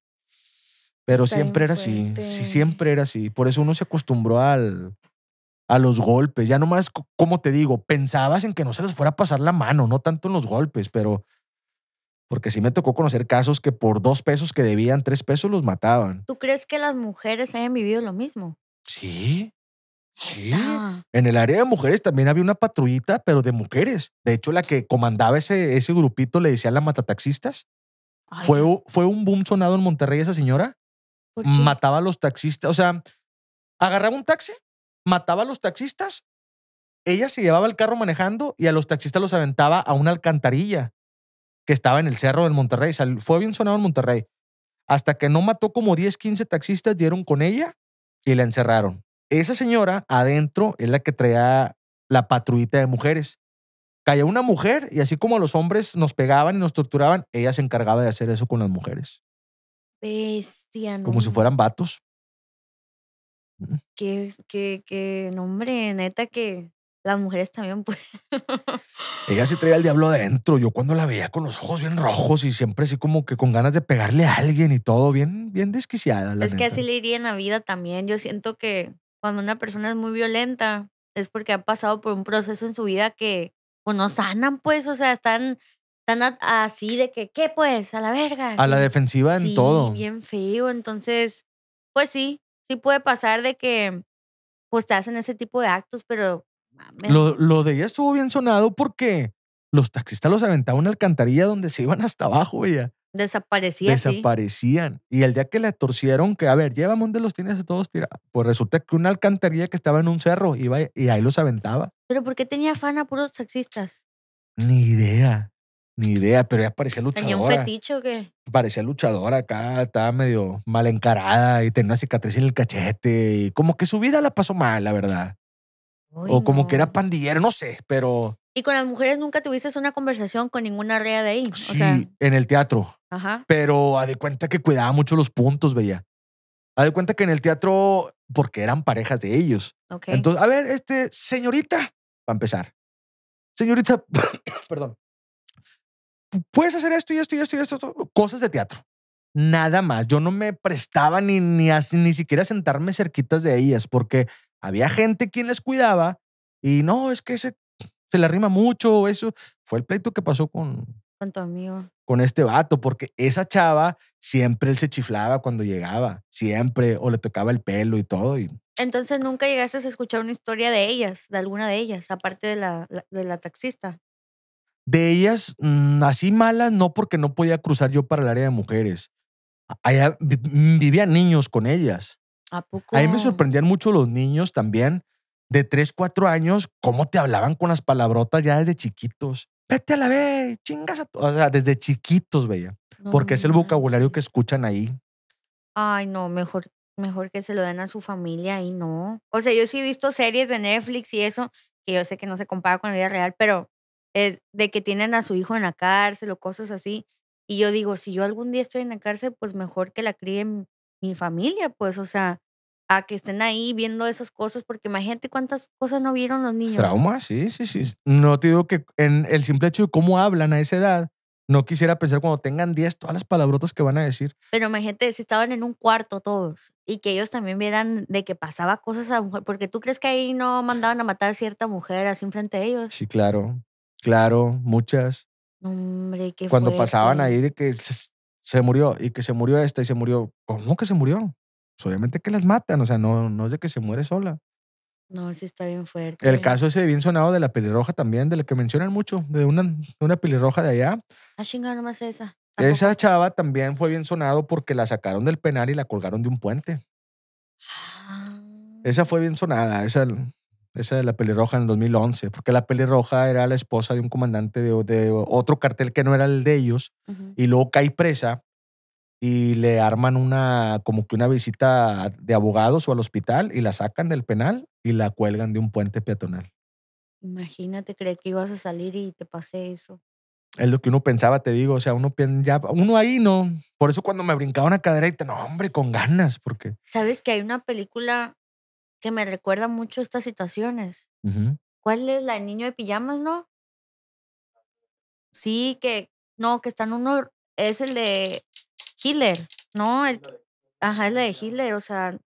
Pero siempre era así, sí, siempre era así. Por eso uno se acostumbró al, a los golpes. Ya nomás, como te digo, pensabas en que no se les fuera a pasar la mano, no tanto en los golpes, pero porque sí me tocó conocer casos que por dos pesos que debían, tres pesos los mataban.
¿Tú crees que las mujeres hayan vivido lo mismo?
Sí, Sí. En el área de mujeres también había una patrullita, pero de mujeres. De hecho, la que comandaba ese, ese grupito le decían la matataxistas. Fue, fue un boom sonado en Monterrey esa señora. Mataba a los taxistas. O sea, agarraba un taxi, mataba a los taxistas. Ella se llevaba el carro manejando y a los taxistas los aventaba a una alcantarilla que estaba en el cerro del Monterrey. Fue bien sonado en Monterrey. Hasta que no mató como 10, 15 taxistas, dieron con ella y la encerraron. Esa señora adentro es la que traía la patrullita de mujeres. Caía una mujer y así como los hombres nos pegaban y nos torturaban, ella se encargaba de hacer eso con las mujeres.
Bestia, Como si
fueran vatos.
Que, que, que, nombre, neta que las mujeres también pueden.
Ella se traía el diablo adentro. Yo cuando la veía con los ojos bien rojos y siempre así como que con ganas de pegarle a alguien y todo, bien, bien desquiciada. es que así le
iría en la vida también. Yo siento que cuando una persona es muy violenta, es porque han pasado por un proceso en su vida que, pues, no sanan, pues, o sea, están así de que, ¿qué pues? A la verga. A la defensiva en todo. Bien feo, entonces, pues sí, sí puede pasar de que, pues, te hacen ese tipo de actos, pero... Lo,
de ella estuvo bien sonado porque los taxistas los aventaban una alcantarilla donde se iban hasta abajo, ella.
Desaparecían.
Y el día que le torcieron, que a ver, llévame de los tienes a todos tirados. Pues resulta que una alcantarilla que estaba en un cerro iba y ahí los aventaba.
¿Pero por qué tenía fan a puros taxistas?
Ni idea. Ni idea, pero ya parecía luchadora. ¿Tenía un
fetiche o qué?
Parecía luchadora acá, estaba medio mal encarada y tenía una cicatriz en el cachete. Y como que su vida la pasó mal, la verdad.
o como que
era pandillero, no sé, pero.
¿Y con las mujeres nunca tuviste una conversación con ninguna rea de ahí? Sí,
en el teatro. Pero a de cuenta que cuidaba mucho los puntos, veía. A de cuenta que en el teatro, porque eran parejas de ellos.
Entonces, a ver, este,
señorita, para empezar. Señorita, perdón. Puedes hacer esto y esto y esto y esto, cosas de teatro. Nada más. Yo no me prestaba ni, ni, a, ni siquiera sentarme cerquitas de ellas porque había gente quien les cuidaba y no, es que ese se le arrima mucho, eso. Fue el pleito que pasó con.
Con tu amigo
con este vato, porque esa chava siempre él se chiflaba cuando llegaba, siempre, o le tocaba el pelo y todo. Y...
Entonces nunca llegaste a escuchar una historia de ellas, de alguna de ellas, aparte de la, de la taxista.
De ellas, nací mm, malas, no porque no podía cruzar yo para el área de mujeres. Allá mm, vivían niños con ellas. ¿A poco? ahí me sorprendían mucho los niños también, de 3, 4 años, cómo te hablaban con las palabrotas ya desde chiquitos vete a la vez, chingas a tu. O sea, desde chiquitos, bella, porque es el vocabulario que escuchan ahí.
Ay, no, mejor, mejor que se lo den a su familia ahí, no. O sea, yo sí he visto series de Netflix y eso, que yo sé que no se compara con la vida real, pero es de que tienen a su hijo en la cárcel o cosas así. Y yo digo, si yo algún día estoy en la cárcel, pues mejor que la críen mi familia, pues, o sea, a que estén ahí viendo esas cosas, porque imagínate cuántas cosas no vieron los niños. Trauma,
sí, sí, sí. No te digo que en el simple hecho de cómo hablan a esa edad, no quisiera pensar cuando tengan 10 todas las palabrotas que van a decir.
Pero imagínate si estaban en un cuarto todos y que ellos también vieran de que pasaba cosas a la mujer, porque tú crees que ahí no mandaban a matar a cierta mujer así frente de ellos.
Sí, claro, claro, muchas.
Hombre, qué Cuando pasaban ahí de
que se murió y que se murió esta y se murió, ¿cómo que se murió? Pues, obviamente que las matan, o sea, no, no es de que se muere sola.
No, sí está bien fuerte. El caso
ese bien sonado de la pelirroja también, de la que mencionan mucho, de una, una pelirroja de allá.
Ah, chingada, nomás esa.
Esa chava también fue bien sonado porque la sacaron del penal y la colgaron de un puente. Esa fue bien sonada, esa, esa de la pelirroja en el 2011, porque la pelirroja era la esposa de un comandante de, de otro cartel que no era el de ellos y luego cae presa y le arman una, como que una visita de abogados o al hospital y la sacan del penal y la cuelgan de un puente peatonal.
Imagínate, creí que ibas a salir y te pasé eso.
Es lo que uno pensaba, te digo. O sea, uno ya, uno ahí no. Por eso cuando me brincaba una cadera y te no, hombre, con ganas, porque.
Sabes que hay una película que me recuerda mucho estas situaciones. ¿Cuál es la de niño de pijamas, no? Sí, que no, que están uno. Es el de Hitler, ¿no? ajá, ajá, la de Hitler, o sea,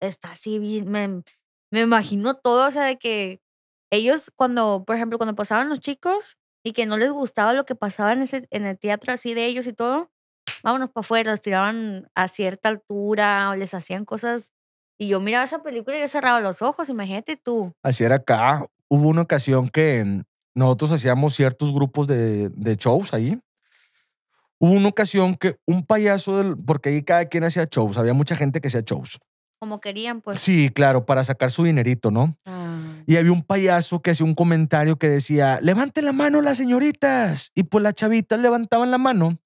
está así bien, me, me imagino todo, o sea, de que ellos cuando, por ejemplo, cuando pasaban los chicos y que no les gustaba lo que pasaba en, ese, en el teatro así de ellos y todo, vámonos para afuera, los tiraban a cierta altura o les hacían cosas. Y yo miraba esa película y yo cerraba los ojos, imagínate tú.
Así era acá. Hubo una ocasión que nosotros hacíamos ciertos grupos de, de shows ahí Hubo una ocasión que un payaso, del, porque ahí cada quien hacía shows, había mucha gente que hacía shows.
Como querían, pues.
Sí, claro, para sacar su dinerito, ¿no? Ah. Y había un payaso que hacía un comentario que decía, levanten la mano las señoritas. Y pues las chavitas levantaban la mano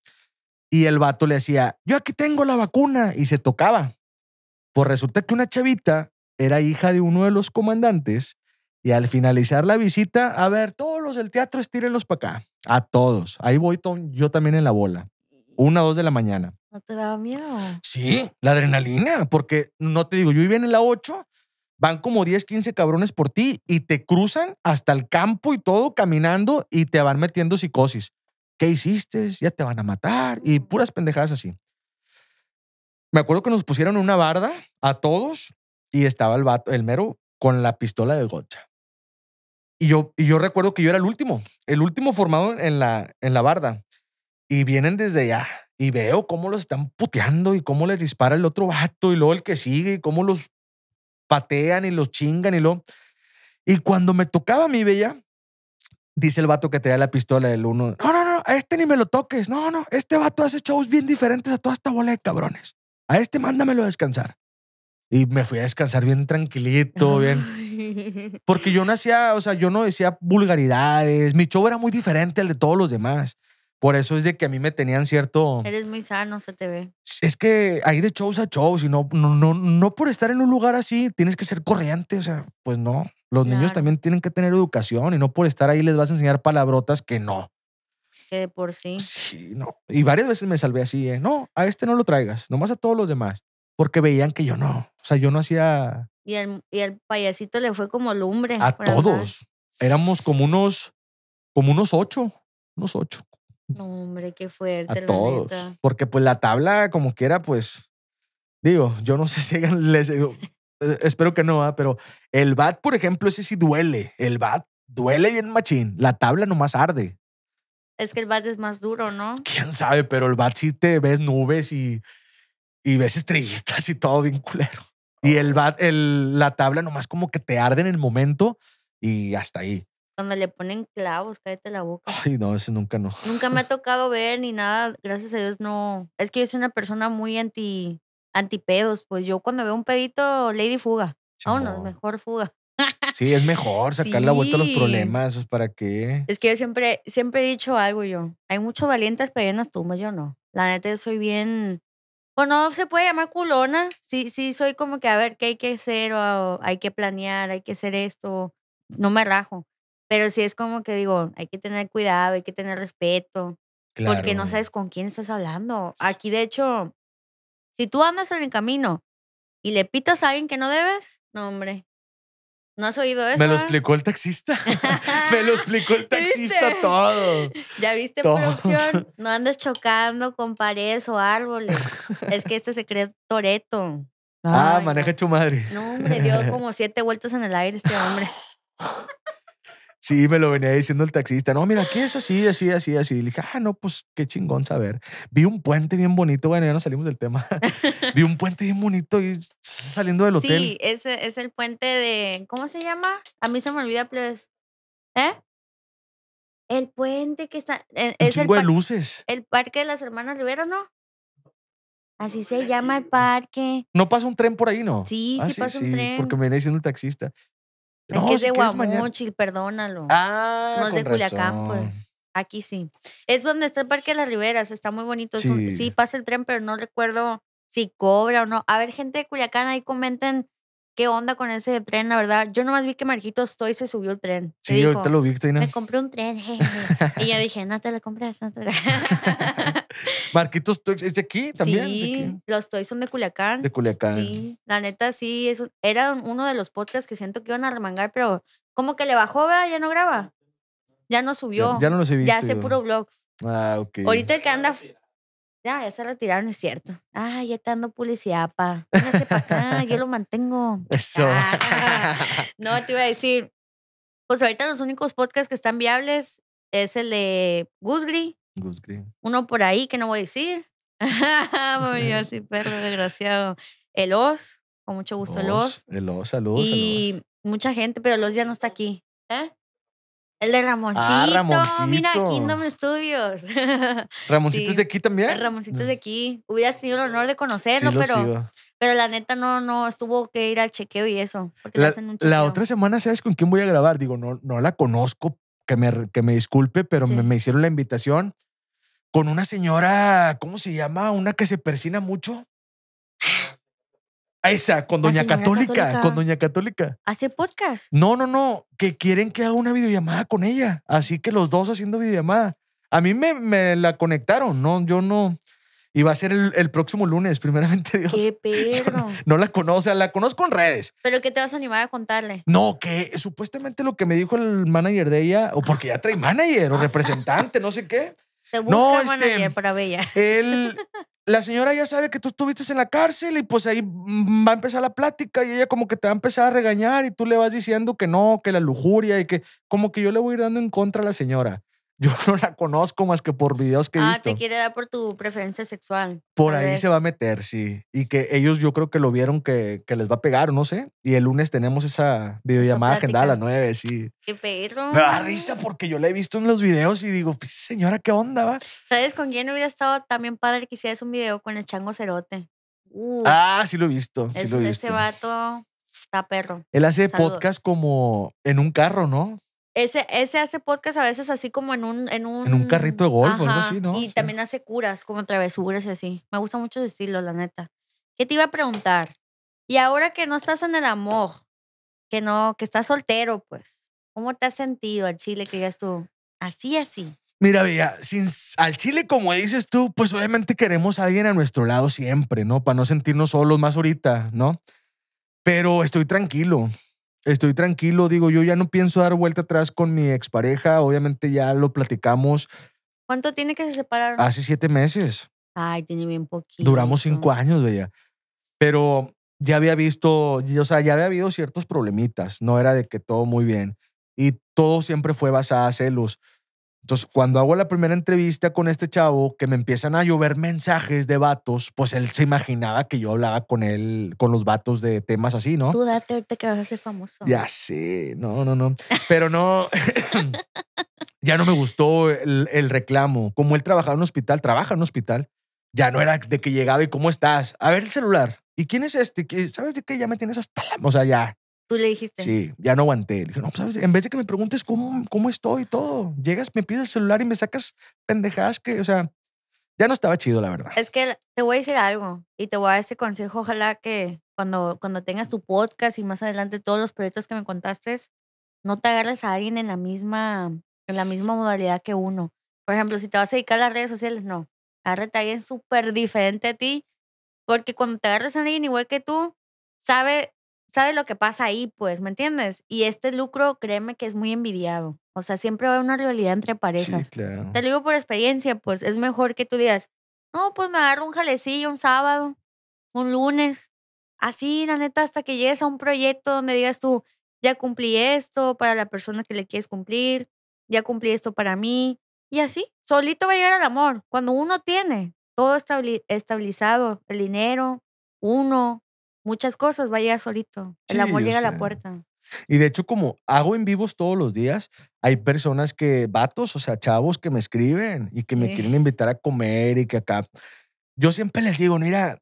y el vato le hacía, yo aquí tengo la vacuna. Y se tocaba. Pues resulta que una chavita era hija de uno de los comandantes y al finalizar la visita, a ver, todos los del teatro estírenlos para acá. A todos. Ahí voy yo también en la bola. Una dos de la mañana. ¿No te daba miedo? Sí, la adrenalina. Porque no te digo, yo iba en la 8, van como 10, 15 cabrones por ti y te cruzan hasta el campo y todo caminando y te van metiendo psicosis. ¿Qué hiciste? Ya te van a matar y mm. puras pendejadas así. Me acuerdo que nos pusieron una barda a todos y estaba el el mero, con la pistola de gocha. Y yo, recuerdo que yo era el último, el último formado en la, en la barda. Y vienen desde allá. Y veo cómo los están puteando y cómo les dispara el otro vato y luego el que sigue y cómo los patean y los chingan y lo. Y cuando me tocaba a mí, bella, dice el vato que da la pistola del uno. No, no, no, a este ni me lo toques. No, no, este vato hace shows bien diferentes a toda esta bola de cabrones. A este mándamelo a descansar. Y me fui a descansar bien tranquilito, bien. Porque yo no hacía, o sea, yo no decía vulgaridades. Mi show era muy diferente al de todos los demás. Por eso es de que a mí me tenían cierto.
Eres muy sano, se te ve.
Es que hay de shows a shows y no, no, no, no por estar en un lugar así tienes que ser corriente. O sea, pues no. Los niños también tienen que tener educación y no por estar ahí les vas a enseñar palabrotas que no.
Que de por sí. Sí,
no. Y varias veces me salvé así, ¿eh? No, a este no lo traigas, nomás a todos los demás. Porque veían que yo no. O sea, yo no hacía
y el payasito le fue como lumbre. A todos.
Éramos como unos, como unos ocho. Unos ocho.
No, hombre, qué fuerte. A todos.
Porque pues la tabla, como quiera, pues. Digo, yo no sé si les eh, espero que no, ¿ah? pero el bat, por ejemplo, ese sí duele. El bat duele bien machín. La tabla nomás arde.
Es que el bat es más duro, ¿no?
Quién sabe, pero el bat sí te ves nubes y, y ves estrellitas y todo bien culero. Y el, el, la tabla nomás como que te arde en el momento y hasta ahí.
Cuando le ponen clavos, cállate la boca.
Ay, no, ese nunca no. Nunca me ha
tocado ver ni nada. Gracias a Dios no. Es que yo soy una persona muy anti, anti pedos. Pues yo cuando veo un pedito, lady fuga. Vámonos, no mejor fuga.
Sí, es mejor sacar la vuelta a los problemas. es pues, para qué?
Es que yo siempre, siempre he dicho algo yo. Hay muchos valientes pero en las tumbas, yo no. La neta, yo soy bien no se puede llamar culona. Sí, sí, soy como que a ver qué hay que hacer o hay que planear, hay que hacer esto. No me rajo. Pero sí es como que digo, hay que tener cuidado, hay que tener respeto. Porque no sabes con quién estás hablando. Aquí, de hecho, si tú andas en el camino y le pitas a alguien que no debes, no, hombre, ¿No has oído eso? Me lo explicó
el taxista. Me lo explicó el taxista todo.
Ya viste, producción. No andes chocando con paredes o árboles. es que este se cree Toreto.
Ah, maneja tu madre. No, hombre, dio como
siete vueltas en el aire este hombre.
Sí, me lo venía diciendo el taxista. No, mira, aquí es así, así, así, así. Le dije, ah, no, pues qué chingón saber. Vi un puente bien bonito, bueno, ya no salimos del tema. Vi un puente bien bonito y saliendo del hotel. Sí,
ese es el puente de, ¿cómo se llama? A mí se me olvida, pues. ¿Eh? El puente que está. E, es el luces. El parque de las hermanas Rivera, ¿no? Así se llama el parque.
No pasa un tren por ahí, ¿no? Sí, ah, sí, sí pasa un tren. Porque me venía diciendo el taxista. Ah, no, es de Guamuchil,
perdónalo. no es de Culiacán, pues. Aquí sí. Es donde está el Parque de las Riberas, está muy bonito. sí, pasa el tren, pero no recuerdo si cobra o no. A ver, gente de Culiacán, ahí comenten qué onda con ese tren, la verdad. Yo nomás vi que Marquito Toys se subió el tren. Sí, yo ahorita lo vi. Me compré un tren. y ya dije, no te lo compras, no te lo
Marquito es de aquí también. Sí,
los Toys son de Culiacán. De Culiacán. Sí, la neta sí, es era uno de los podcasts que siento que iban a remangar, pero como que le bajó, ¿verdad? Ya no graba. Ya no subió. Ya, no los he visto. Ya hace puro vlogs.
Ah, ok. Ahorita
el que anda ya, se retiraron, es cierto. Ah, ya te dando publicidad, pa. yo lo mantengo.
Eso. Ah,
no, te iba a decir, pues ahorita los únicos podcasts que están viables es el de GoodGree Uno por ahí que no voy a decir. yo así perro desgraciado. El Oz, con mucho gusto, el Oz.
El Oz, saludos. Y
mucha gente, pero el Oz ya no está aquí. ¿Eh? El de Ramoncito. Ah, Mira, Kingdom Studios. ¿Ramoncito es de aquí también? El Ramoncito es de aquí. Hubiera sido el honor de conocerlo, pero. Pero la neta no, no estuvo que ir al chequeo y eso.
la, otra semana, ¿sabes con quién voy a grabar? Digo, no, no la conozco, que me, que me disculpe, pero me, me, hicieron la invitación con una señora, ¿cómo se llama? Una que se persina mucho. Ah, a esa, con Doña, Católica, con Doña Católica.
¿Hace podcast?
No, no, no, que quieren que haga una videollamada con ella. Así que los dos haciendo videollamada. A mí me, me la conectaron, no, yo no. Y va a ser el, el próximo lunes, primeramente Dios. ¡Qué
perro! No,
no, la conozco, o sea, la conozco en redes.
¿Pero qué te vas a animar a contarle?
No, que supuestamente lo que me dijo el manager de ella, o porque ya trae manager o representante, no sé qué,
no, este, para
la señora ya sabe que tú estuviste en la cárcel y pues ahí va a empezar la plática y ella como que te va a empezar a regañar y tú le vas diciendo que no, que la lujuria y que como que yo le voy a ir dando en contra a la señora. Yo no la conozco más que por videos que he ah, visto. Ah, te quiere
dar por tu preferencia sexual. Por ahí se va
a meter, sí. Y que ellos yo creo que lo vieron que, les va a pegar, no sé. Y el lunes tenemos esa videollamada agenda a las nueve, sí. Qué perro. Me da risa porque yo la he visto en los videos y digo, pues, señora, ¿qué onda va?
¿Sabes con quién hubiera estado también padre que hicieras un video con el chango cerote? Uh, ah,
sí lo he visto. sí lo he visto. Ese
vato está perro. Él hace podcast
como en un carro, ¿no?
Ese, ese hace podcast a veces así como en un... En un, en un carrito de golf o algo así, ¿no? Y también hace curas, como travesuras y así. Me gusta mucho su estilo, la neta. ¿Qué te iba a preguntar? Y ahora que no estás en el amor, que no, que estás soltero, pues, ¿cómo te has sentido al Chile que ya estuvo Así, así.
Mira, Villa, sin, al Chile, como dices tú, pues obviamente queremos a alguien a nuestro lado siempre, ¿no? Para no sentirnos solos más ahorita, ¿no? Pero estoy tranquilo estoy tranquilo, digo, yo ya no pienso dar vuelta atrás con mi expareja, obviamente ya lo platicamos.
¿Cuánto tiene que se separaron?
Hace siete meses.
Ay, tiene bien poquito. Duramos
cinco años, bella. Pero ya había visto, o sea, ya había habido ciertos problemitas, no era de que todo muy bien. Y todo siempre fue basado a celos. Entonces, cuando hago la primera entrevista con este chavo, que me empiezan a llover mensajes de vatos, pues él se imaginaba que yo hablaba con él, con los vatos de temas así, ¿no? Tú
date que vas a ser famoso.
Ya sí. no, no, no. Pero no, ya no me gustó el, el, reclamo. Como él trabajaba en un hospital, trabaja en un hospital, ya no era de que llegaba y cómo estás. A ver el celular. ¿Y quién es este? ¿Sabes de qué? Ya me tienes hasta O sea, ya,
Tú le dijiste. Sí,
ya no aguanté. dije, no, pues, sabes, en vez de que me preguntes cómo, cómo estoy y todo, llegas, me pides el celular y me sacas pendejadas que, o sea, ya no estaba chido, la verdad.
Es que te voy a decir algo y te voy a dar ese consejo. Ojalá que cuando, cuando tengas tu podcast y más adelante todos los proyectos que me contaste, no te agarres a alguien en la misma, en la misma modalidad que uno. Por ejemplo, si te vas a dedicar a las redes sociales, no. Agárrate a alguien súper diferente a ti, porque cuando te agarres a alguien igual que tú, sabe ¿sabes lo que pasa ahí? Pues, ¿me entiendes? Y este lucro, créeme que es muy envidiado. O sea, siempre va a haber una rivalidad entre parejas. Te lo digo por experiencia, pues es mejor que tú digas, no, pues me agarro un jalecillo un sábado, un lunes, así, la neta, hasta que llegues a un proyecto donde digas tú, ya cumplí esto para la persona que le quieres cumplir, ya cumplí esto para mí, y así, solito va a llegar el amor. Cuando uno tiene todo estabilizado, el dinero, uno, muchas cosas, va a llegar solito. El amor llega a la puerta.
Y de hecho, como hago en vivos todos los días, hay personas que, vatos, o sea, chavos que me escriben y que me quieren invitar a comer y que acá. Yo siempre les digo, mira,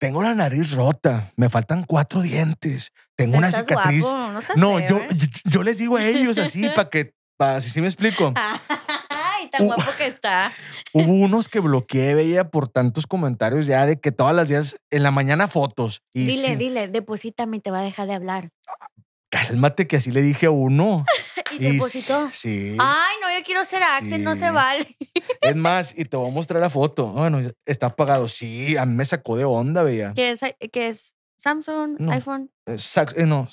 tengo la nariz rota, me faltan cuatro dientes, tengo una cicatriz. no, ¿eh? yo, yo, les digo a ellos así para que, para, si ¿sí me explico. Ah tan guapo que está. Hubo unos que bloqueé, veía por tantos comentarios ya de que todas las días en la mañana fotos. dile,
dile, deposítame y te va a dejar de hablar.
Cálmate que así le dije a uno.
¿Y, depositó? Sí. Ay, no, yo quiero ser Axel, no se vale.
Es más, y te voy a mostrar la foto. Bueno, está apagado. Sí, a mí me sacó de onda, veía.
¿Qué es? Eh, ¿Samsung? ¿iPhone?
Eh, no,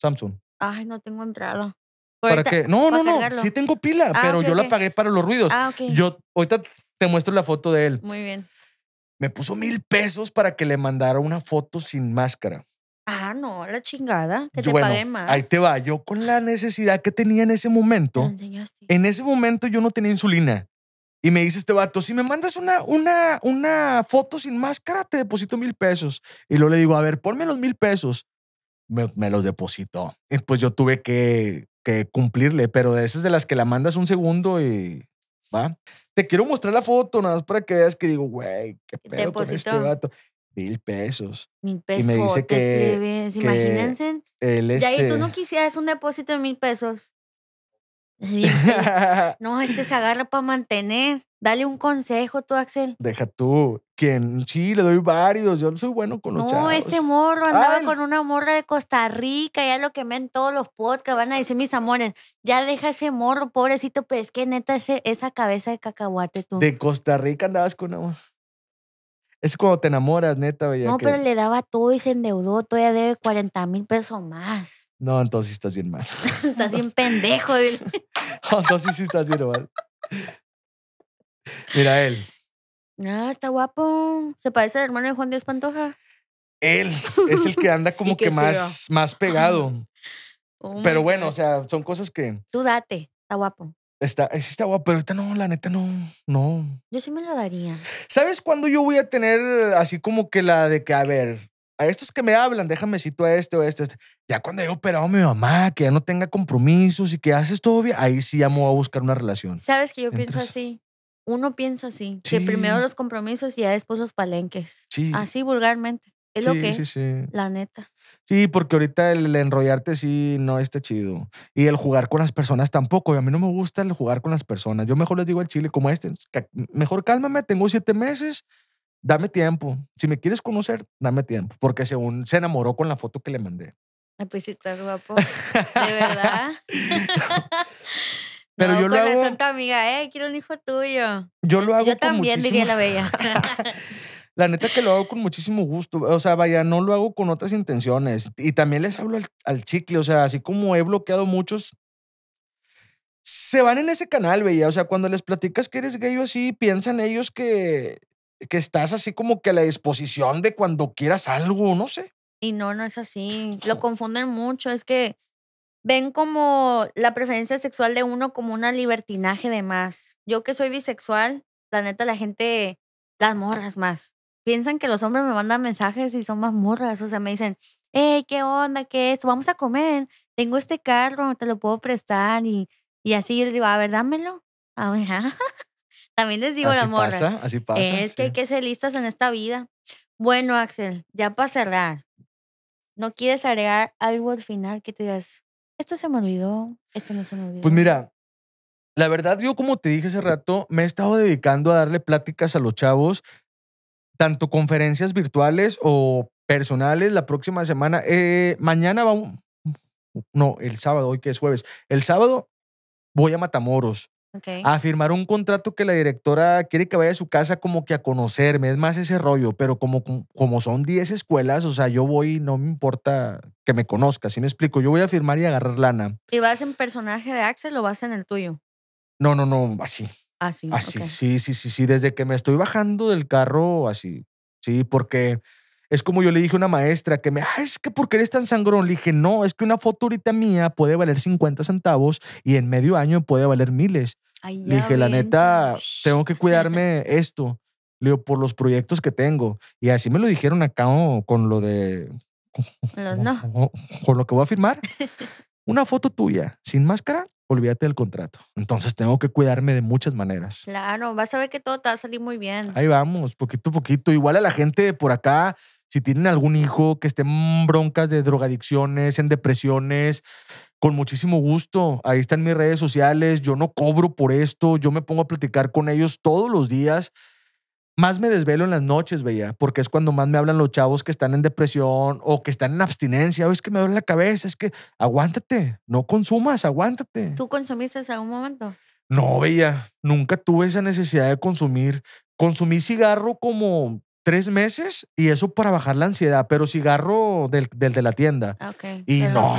Samsung.
Ay, no tengo entrada.
Para que, no, no, no, sí tengo pila, ah, pero yo la pagué para los ruidos. Ah, yo ahorita te muestro la foto de él. Muy bien. Me puso mil pesos para que le mandara una foto sin máscara.
Ah, no, la chingada, te pagué más. Ahí
te va, yo con la necesidad que tenía en ese momento, en ese momento yo no tenía insulina. Y me dice este vato, si me mandas una, una, una foto sin máscara, te deposito mil pesos. Y luego le digo, a ver, ponme los mil pesos. Me, los depositó. Y pues yo tuve que que cumplirle, pero de esas de las que la mandas un segundo y va. Te quiero mostrar la foto, nada más para que veas que digo, güey, qué pedo con este vato. Mil pesos.
Mil pesos. Y me dice que. Imagínense.
Ya, y tú este no
quisieras un depósito de mil pesos. no, este se agarra para mantener. Dale un consejo tú, Axel.
Deja tú. Quien sí, le doy varios. Yo soy bueno con los no, este chavos. No,
este morro andaba con una morra de Costa Rica. Ya lo quemé en todos los podcasts. Van a decir mis amores, ya deja ese morro, pobrecito. Pero es que neta, ese, esa cabeza de cacahuate tú. De
Costa Rica andabas con una morra. Es cuando te enamoras, neta, No, que... pero le
daba todo y se endeudó. Todavía debe 40 mil pesos más.
No, entonces estás bien mal.
estás bien pendejo.
entonces sí estás bien mal. Mira él.
Ah, está guapo. Se parece al hermano de Juan Dios Pantoja.
Él es el que anda como que, más, más pegado.
Oh pero bueno, o
sea, son cosas que.
Tú date, está guapo.
Está, está pero ahorita no, la neta no, no.
Yo sí me lo daría.
¿Sabes cuándo yo voy a tener así como que la de que, a ver, a estos que me hablan, déjame cito a este o a este, este, Ya cuando haya operado a mi mamá, que ya no tenga compromisos y que haces todo bien, ahí sí ya me a buscar una relación. ¿Sabes
que yo pienso así? Uno piensa así, que primero los compromisos y ya después los palenques. Así vulgarmente. Es lo
que la neta. Sí, porque ahorita el enrollarte sí no está chido. Y el jugar con las personas tampoco. Y a mí no me gusta el jugar con las personas. Yo mejor les digo al chile como este, mejor cálmame, tengo siete meses, dame tiempo. Si me quieres conocer, dame tiempo. Porque según se enamoró con la foto que le mandé.
Ah, pues sí, estás guapo. De verdad.
Pero yo lo hago.
Santa amiga, eh, quiero un hijo tuyo.
Yo lo hago. Yo también diría la
bella.
La neta que lo hago con muchísimo gusto. O sea, vaya, no lo hago con otras intenciones. Y también les hablo al, chicle. O sea, así como he bloqueado muchos, se van en ese canal, veía. O sea, cuando les platicas que eres gay o así, piensan ellos que, que estás así como que a la disposición de cuando quieras algo, no sé.
Y no, no es así. Lo confunden mucho. Es que ven como la preferencia sexual de uno como un libertinaje de más. Yo que soy bisexual, la neta, la gente, las morras más piensan que los hombres me mandan mensajes y son más morras. O sea, me dicen, hey, ¿qué onda? ¿Qué es? Vamos a comer. Tengo este carro, te lo puedo prestar. Y, y así yo les digo, a ver, dámelo. también les digo la las así pasa. Es que hay que ser listas en esta vida. Bueno, Axel, ya para cerrar, ¿no quieres agregar algo al final que tú digas, esto se me olvidó, esto no se me pues olvidó? Pues
mira, la verdad, yo como te dije hace rato, me he estado dedicando a darle pláticas a los chavos tanto conferencias virtuales o personales la próxima semana. Eh, mañana va No, el sábado, hoy que es jueves. El sábado voy a Matamoros. a firmar un contrato que la directora quiere que vaya a su casa como que a conocerme, es más ese rollo, pero como, como son 10 escuelas, o sea, yo voy, no me importa que me conozca, si me explico, yo voy a firmar y agarrar lana.
¿Y vas en personaje de Axel o vas en el tuyo?
No, no, no, así.
Así. Ah, ah, sí,
sí, sí, sí. Desde que me estoy bajando del carro, así. Sí, porque es como yo le dije a una maestra que me, ah, es que porque eres tan sangrón. Le dije, no, es que una foto ahorita mía puede valer 50 centavos y en medio año puede valer miles. le dije, la neta, tengo que cuidarme esto. Le digo, por los proyectos que tengo. Y así me lo dijeron acá oh, con lo de. No. Con lo que voy a firmar. Una foto tuya sin máscara olvídate del contrato. Entonces tengo que cuidarme de muchas maneras.
Claro, vas a ver que todo te va a salir muy bien.
Ahí vamos, poquito a poquito. Igual a la gente por acá, si tienen algún hijo que esté en broncas de drogadicciones, en depresiones, con muchísimo gusto. Ahí están mis redes sociales. Yo no cobro por esto. Yo me pongo a platicar con ellos todos los días más me desvelo en las noches, veía, porque es cuando más me hablan los chavos que están en depresión o que están en abstinencia. O es que me duele la cabeza, es que aguántate, no consumas, aguántate.
¿Tú consumiste en algún momento?
No, veía, nunca tuve esa necesidad de consumir. Consumí cigarro como tres meses y eso para bajar la ansiedad, pero cigarro del, de la tienda. Ah, y no.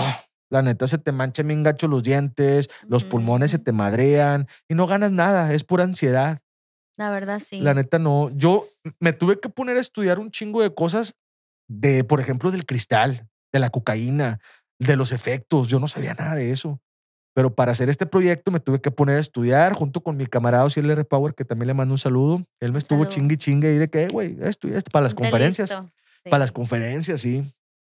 La neta se te mancha bien gacho los dientes, los pulmones se mm. te madrean y no ganas nada, es pura ansiedad.
La verdad, sí. La neta,
no. Yo me tuve que poner a estudiar un chingo de cosas de, por ejemplo, del cristal, de la cocaína, de los efectos. Yo no sabía nada de eso. Pero para hacer este proyecto me tuve que poner a estudiar junto con mi camarada Osirle Power, que también le mando un saludo. Él me estuvo chingue chingue ahí de que, güey, esto y esto, para las conferencias. Para las conferencias, sí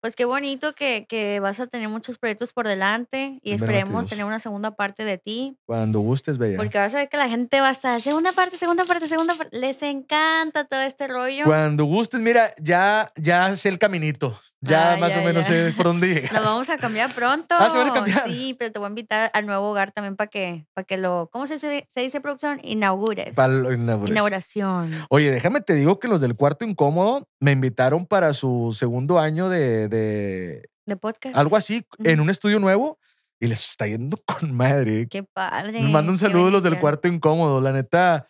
pues qué bonito que, vas a tener muchos proyectos por delante y esperemos tener una segunda parte de ti.
Cuando gustes, Bella. Porque
vas a ver que la gente va a estar, segunda parte, segunda parte, segunda parte. Les encanta todo este rollo.
Cuando gustes, mira, ya, ya sé el caminito. Ya ah, más o menos sé por dónde Lo
vamos a cambiar pronto. Ah, sí, pero te voy a invitar al nuevo hogar también para que, para que lo. ¿Cómo se, dice producción? Inaugures. Para Inauguración.
Oye, déjame te digo que los del cuarto incómodo me invitaron para su segundo año de. De,
podcast. Algo así, en un
estudio nuevo. Y les está yendo con madre. Qué
padre. Me mando un saludo a los del cuarto
incómodo. La neta,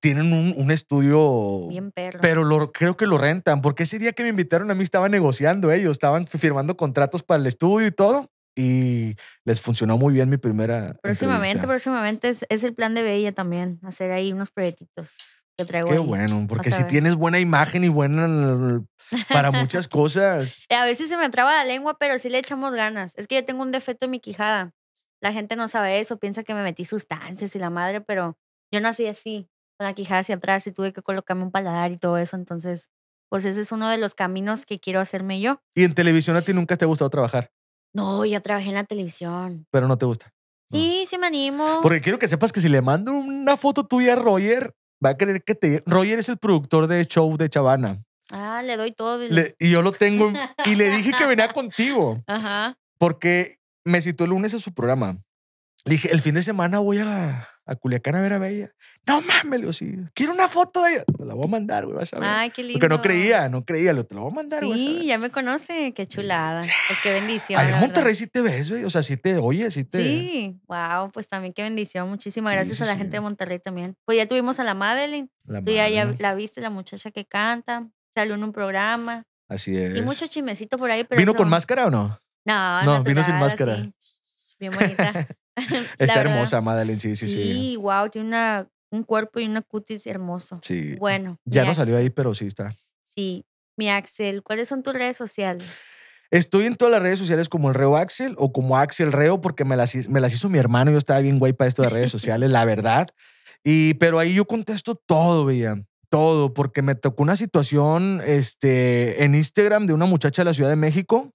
tienen un, estudio. Bien Pero lo, creo que lo rentan, porque ese día que me invitaron a mí estaban negociando ellos, estaban firmando contratos para el estudio y todo. Y les funcionó muy bien mi primera. Próximamente,
próximamente es, es, el plan de Bella también, hacer ahí unos proyectitos que traigo. Qué bueno,
porque si tienes buena imagen y buena para muchas cosas.
A veces se me traba la lengua, pero sí le echamos ganas. Es que yo tengo un defecto en mi quijada. La gente no sabe eso, piensa que me metí sustancias y la madre, pero yo nací así la quijada hacia atrás y tuve que colocarme un paladar y todo eso. Entonces, pues ese es uno de los caminos que quiero hacerme yo.
¿Y en televisión a ti nunca te ha gustado trabajar?
No, ya trabajé en la televisión.
Pero no te gusta.
Sí, sí me animo. Porque
quiero que sepas que si le mando una foto tuya a Roger, va a creer que te... Roger es el productor de show de Chavana.
Ah, le doy todo.
Y, yo lo tengo. y le dije que venía contigo. Ajá. Porque me citó el lunes a su programa. Le dije, el fin de semana voy a, a Culiacán a ver a Bella. No mames, le sí. Quiero una foto de ella. Te la voy a mandar, güey, vas a ver. Ay, qué lindo. Porque no creía, no creía. te la voy a mandar,
güey. Sí, ya me conoce. Qué chulada. Pues qué bendición. ah en Monterrey sí te ves, güey.
O sea, sí te oye sí te. Sí,
wow. Pues también qué bendición. Muchísimas gracias a la gente de Monterrey también. Pues ya tuvimos a la Madeline. La Tú ya, la viste, la muchacha que canta. Salió en un programa.
Así es. Y mucho
chismecito por ahí. ¿Vino con máscara o no?
No, no. vino sin máscara.
Bien bonita. Está hermosa Madeleine, sí, sí, sí. Sí, wow, tiene una, un cuerpo y una cutis hermoso. Sí. Bueno. Ya no salió
ahí, pero sí está.
Sí. Mi Axel, ¿cuáles son tus redes sociales?
Estoy en todas las redes sociales como el Reo Axel o como Axel Reo porque me las, hizo mi hermano. Yo estaba bien guay para esto de redes sociales, la verdad. Y, pero ahí yo contesto todo, veía todo, porque me tocó una situación este, en Instagram de una muchacha de la Ciudad de México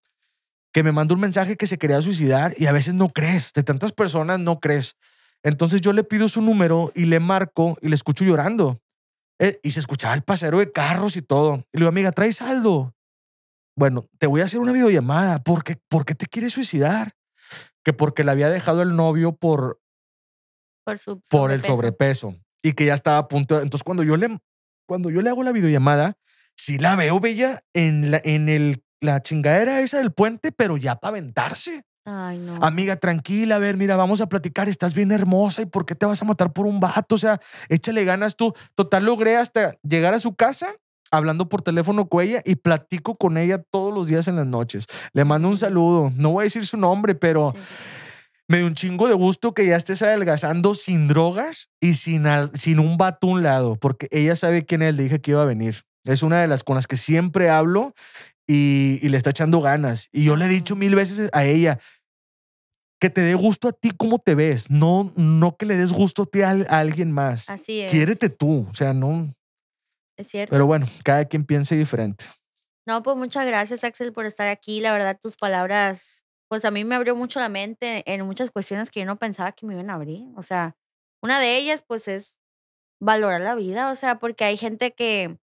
que me mandó un mensaje que se quería suicidar y a veces no crees, de tantas personas no crees. Entonces yo le pido su número y le marco y le escucho llorando. Eh, y se escuchaba el pasero de carros y todo. Y le digo, amiga, ¿traes saldo? Bueno, te voy a hacer una videollamada. ¿Por qué, te quieres suicidar? Que porque le había dejado el novio por,
por, su por el sobrepeso.
Y que ya estaba a punto. entonces, cuando yo le, cuando yo le hago la videollamada, si la veo bella en, la, en el la chingadera esa del puente, pero ya para aventarse. Ay, no. Amiga, tranquila, a ver, mira, vamos a platicar, estás bien hermosa y ¿por qué te vas a matar por un vato? O sea, échale ganas tú. Total, logré hasta llegar a su casa hablando por teléfono con ella y platico con ella todos los días en las noches. Le mando un saludo, no voy a decir su nombre, pero me dio un chingo de gusto que ya estés adelgazando sin drogas y sin, sin un vato a un lado, porque ella sabe quién es, le dije que iba a venir. Es una de las con las que siempre hablo y, le está echando ganas. Y yo le he dicho mil veces a ella que te dé gusto a ti como te ves, no, no que le des gusto a ti a, alguien más. Así es. Quiérete tú, o sea, no.
Es cierto. Pero bueno,
cada quien piense diferente.
No, pues muchas gracias Axel por estar aquí. La verdad, tus palabras, pues a mí me abrió mucho la mente en muchas cuestiones que yo no pensaba que me iban a abrir. O sea, una de ellas, pues es valorar la vida, o sea, porque hay gente que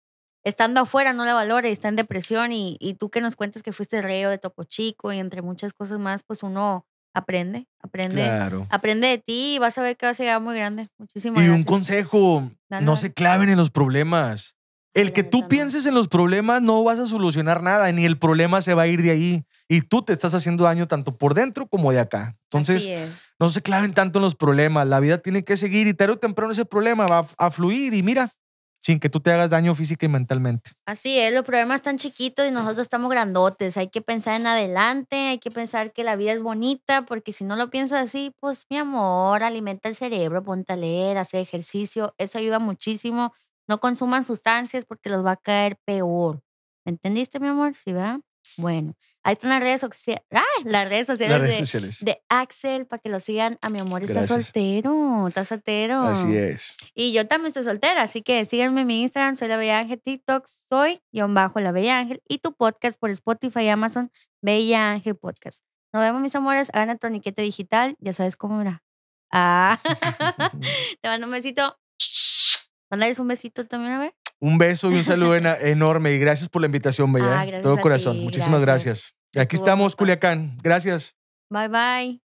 estando afuera no la valora y está en depresión y, tú que nos cuentas que fuiste reo de Topo Chico y entre muchas cosas más, pues uno aprende, aprende, aprende de ti y vas a ver que vas a llegar muy grande. Muchísimas y un
consejo, no se claven en los problemas. El que tú pienses en los problemas no vas a solucionar nada, ni el problema se va a ir de ahí. Y tú te estás haciendo daño tanto por dentro como de acá. Entonces, no se claven tanto en los problemas. La vida tiene que seguir y tarde o temprano ese problema va a fluir. Y mira, sin que tú te hagas daño física y mentalmente.
Así es, los problemas están chiquitos y nosotros estamos grandotes. Hay que pensar en adelante, hay que pensar que la vida es bonita, porque si no lo piensas así, pues mi amor, alimenta el cerebro, ponte a leer, hace ejercicio, eso ayuda muchísimo. No consuman sustancias porque los va a caer peor. ¿Me entendiste, mi amor? Sí, va. Bueno, Ahí están las redes sociales. ¡Ah! Las redes sociales, de, de, Axel para que lo sigan. A ah, mi amor, está soltero. Está soltero. Así es. Y yo también estoy soltera, así que síganme en mi Instagram. Soy la Bella Ángel. TikTok, soy guión bajo la Bella Ángel. Y tu podcast por Spotify y Amazon, Bella Ángel Podcast. Nos vemos, mis amores. Hagan el torniquete digital. Ya sabes cómo era. Ah. Te mando un besito. Mándales un besito también, a ver.
Un beso y un saludo enorme y gracias por la invitación, Bella. Ah, ¿eh? Todo corazón. Muchísimas gracias. Y aquí estamos, Culiacán. Gracias.
Bye bye.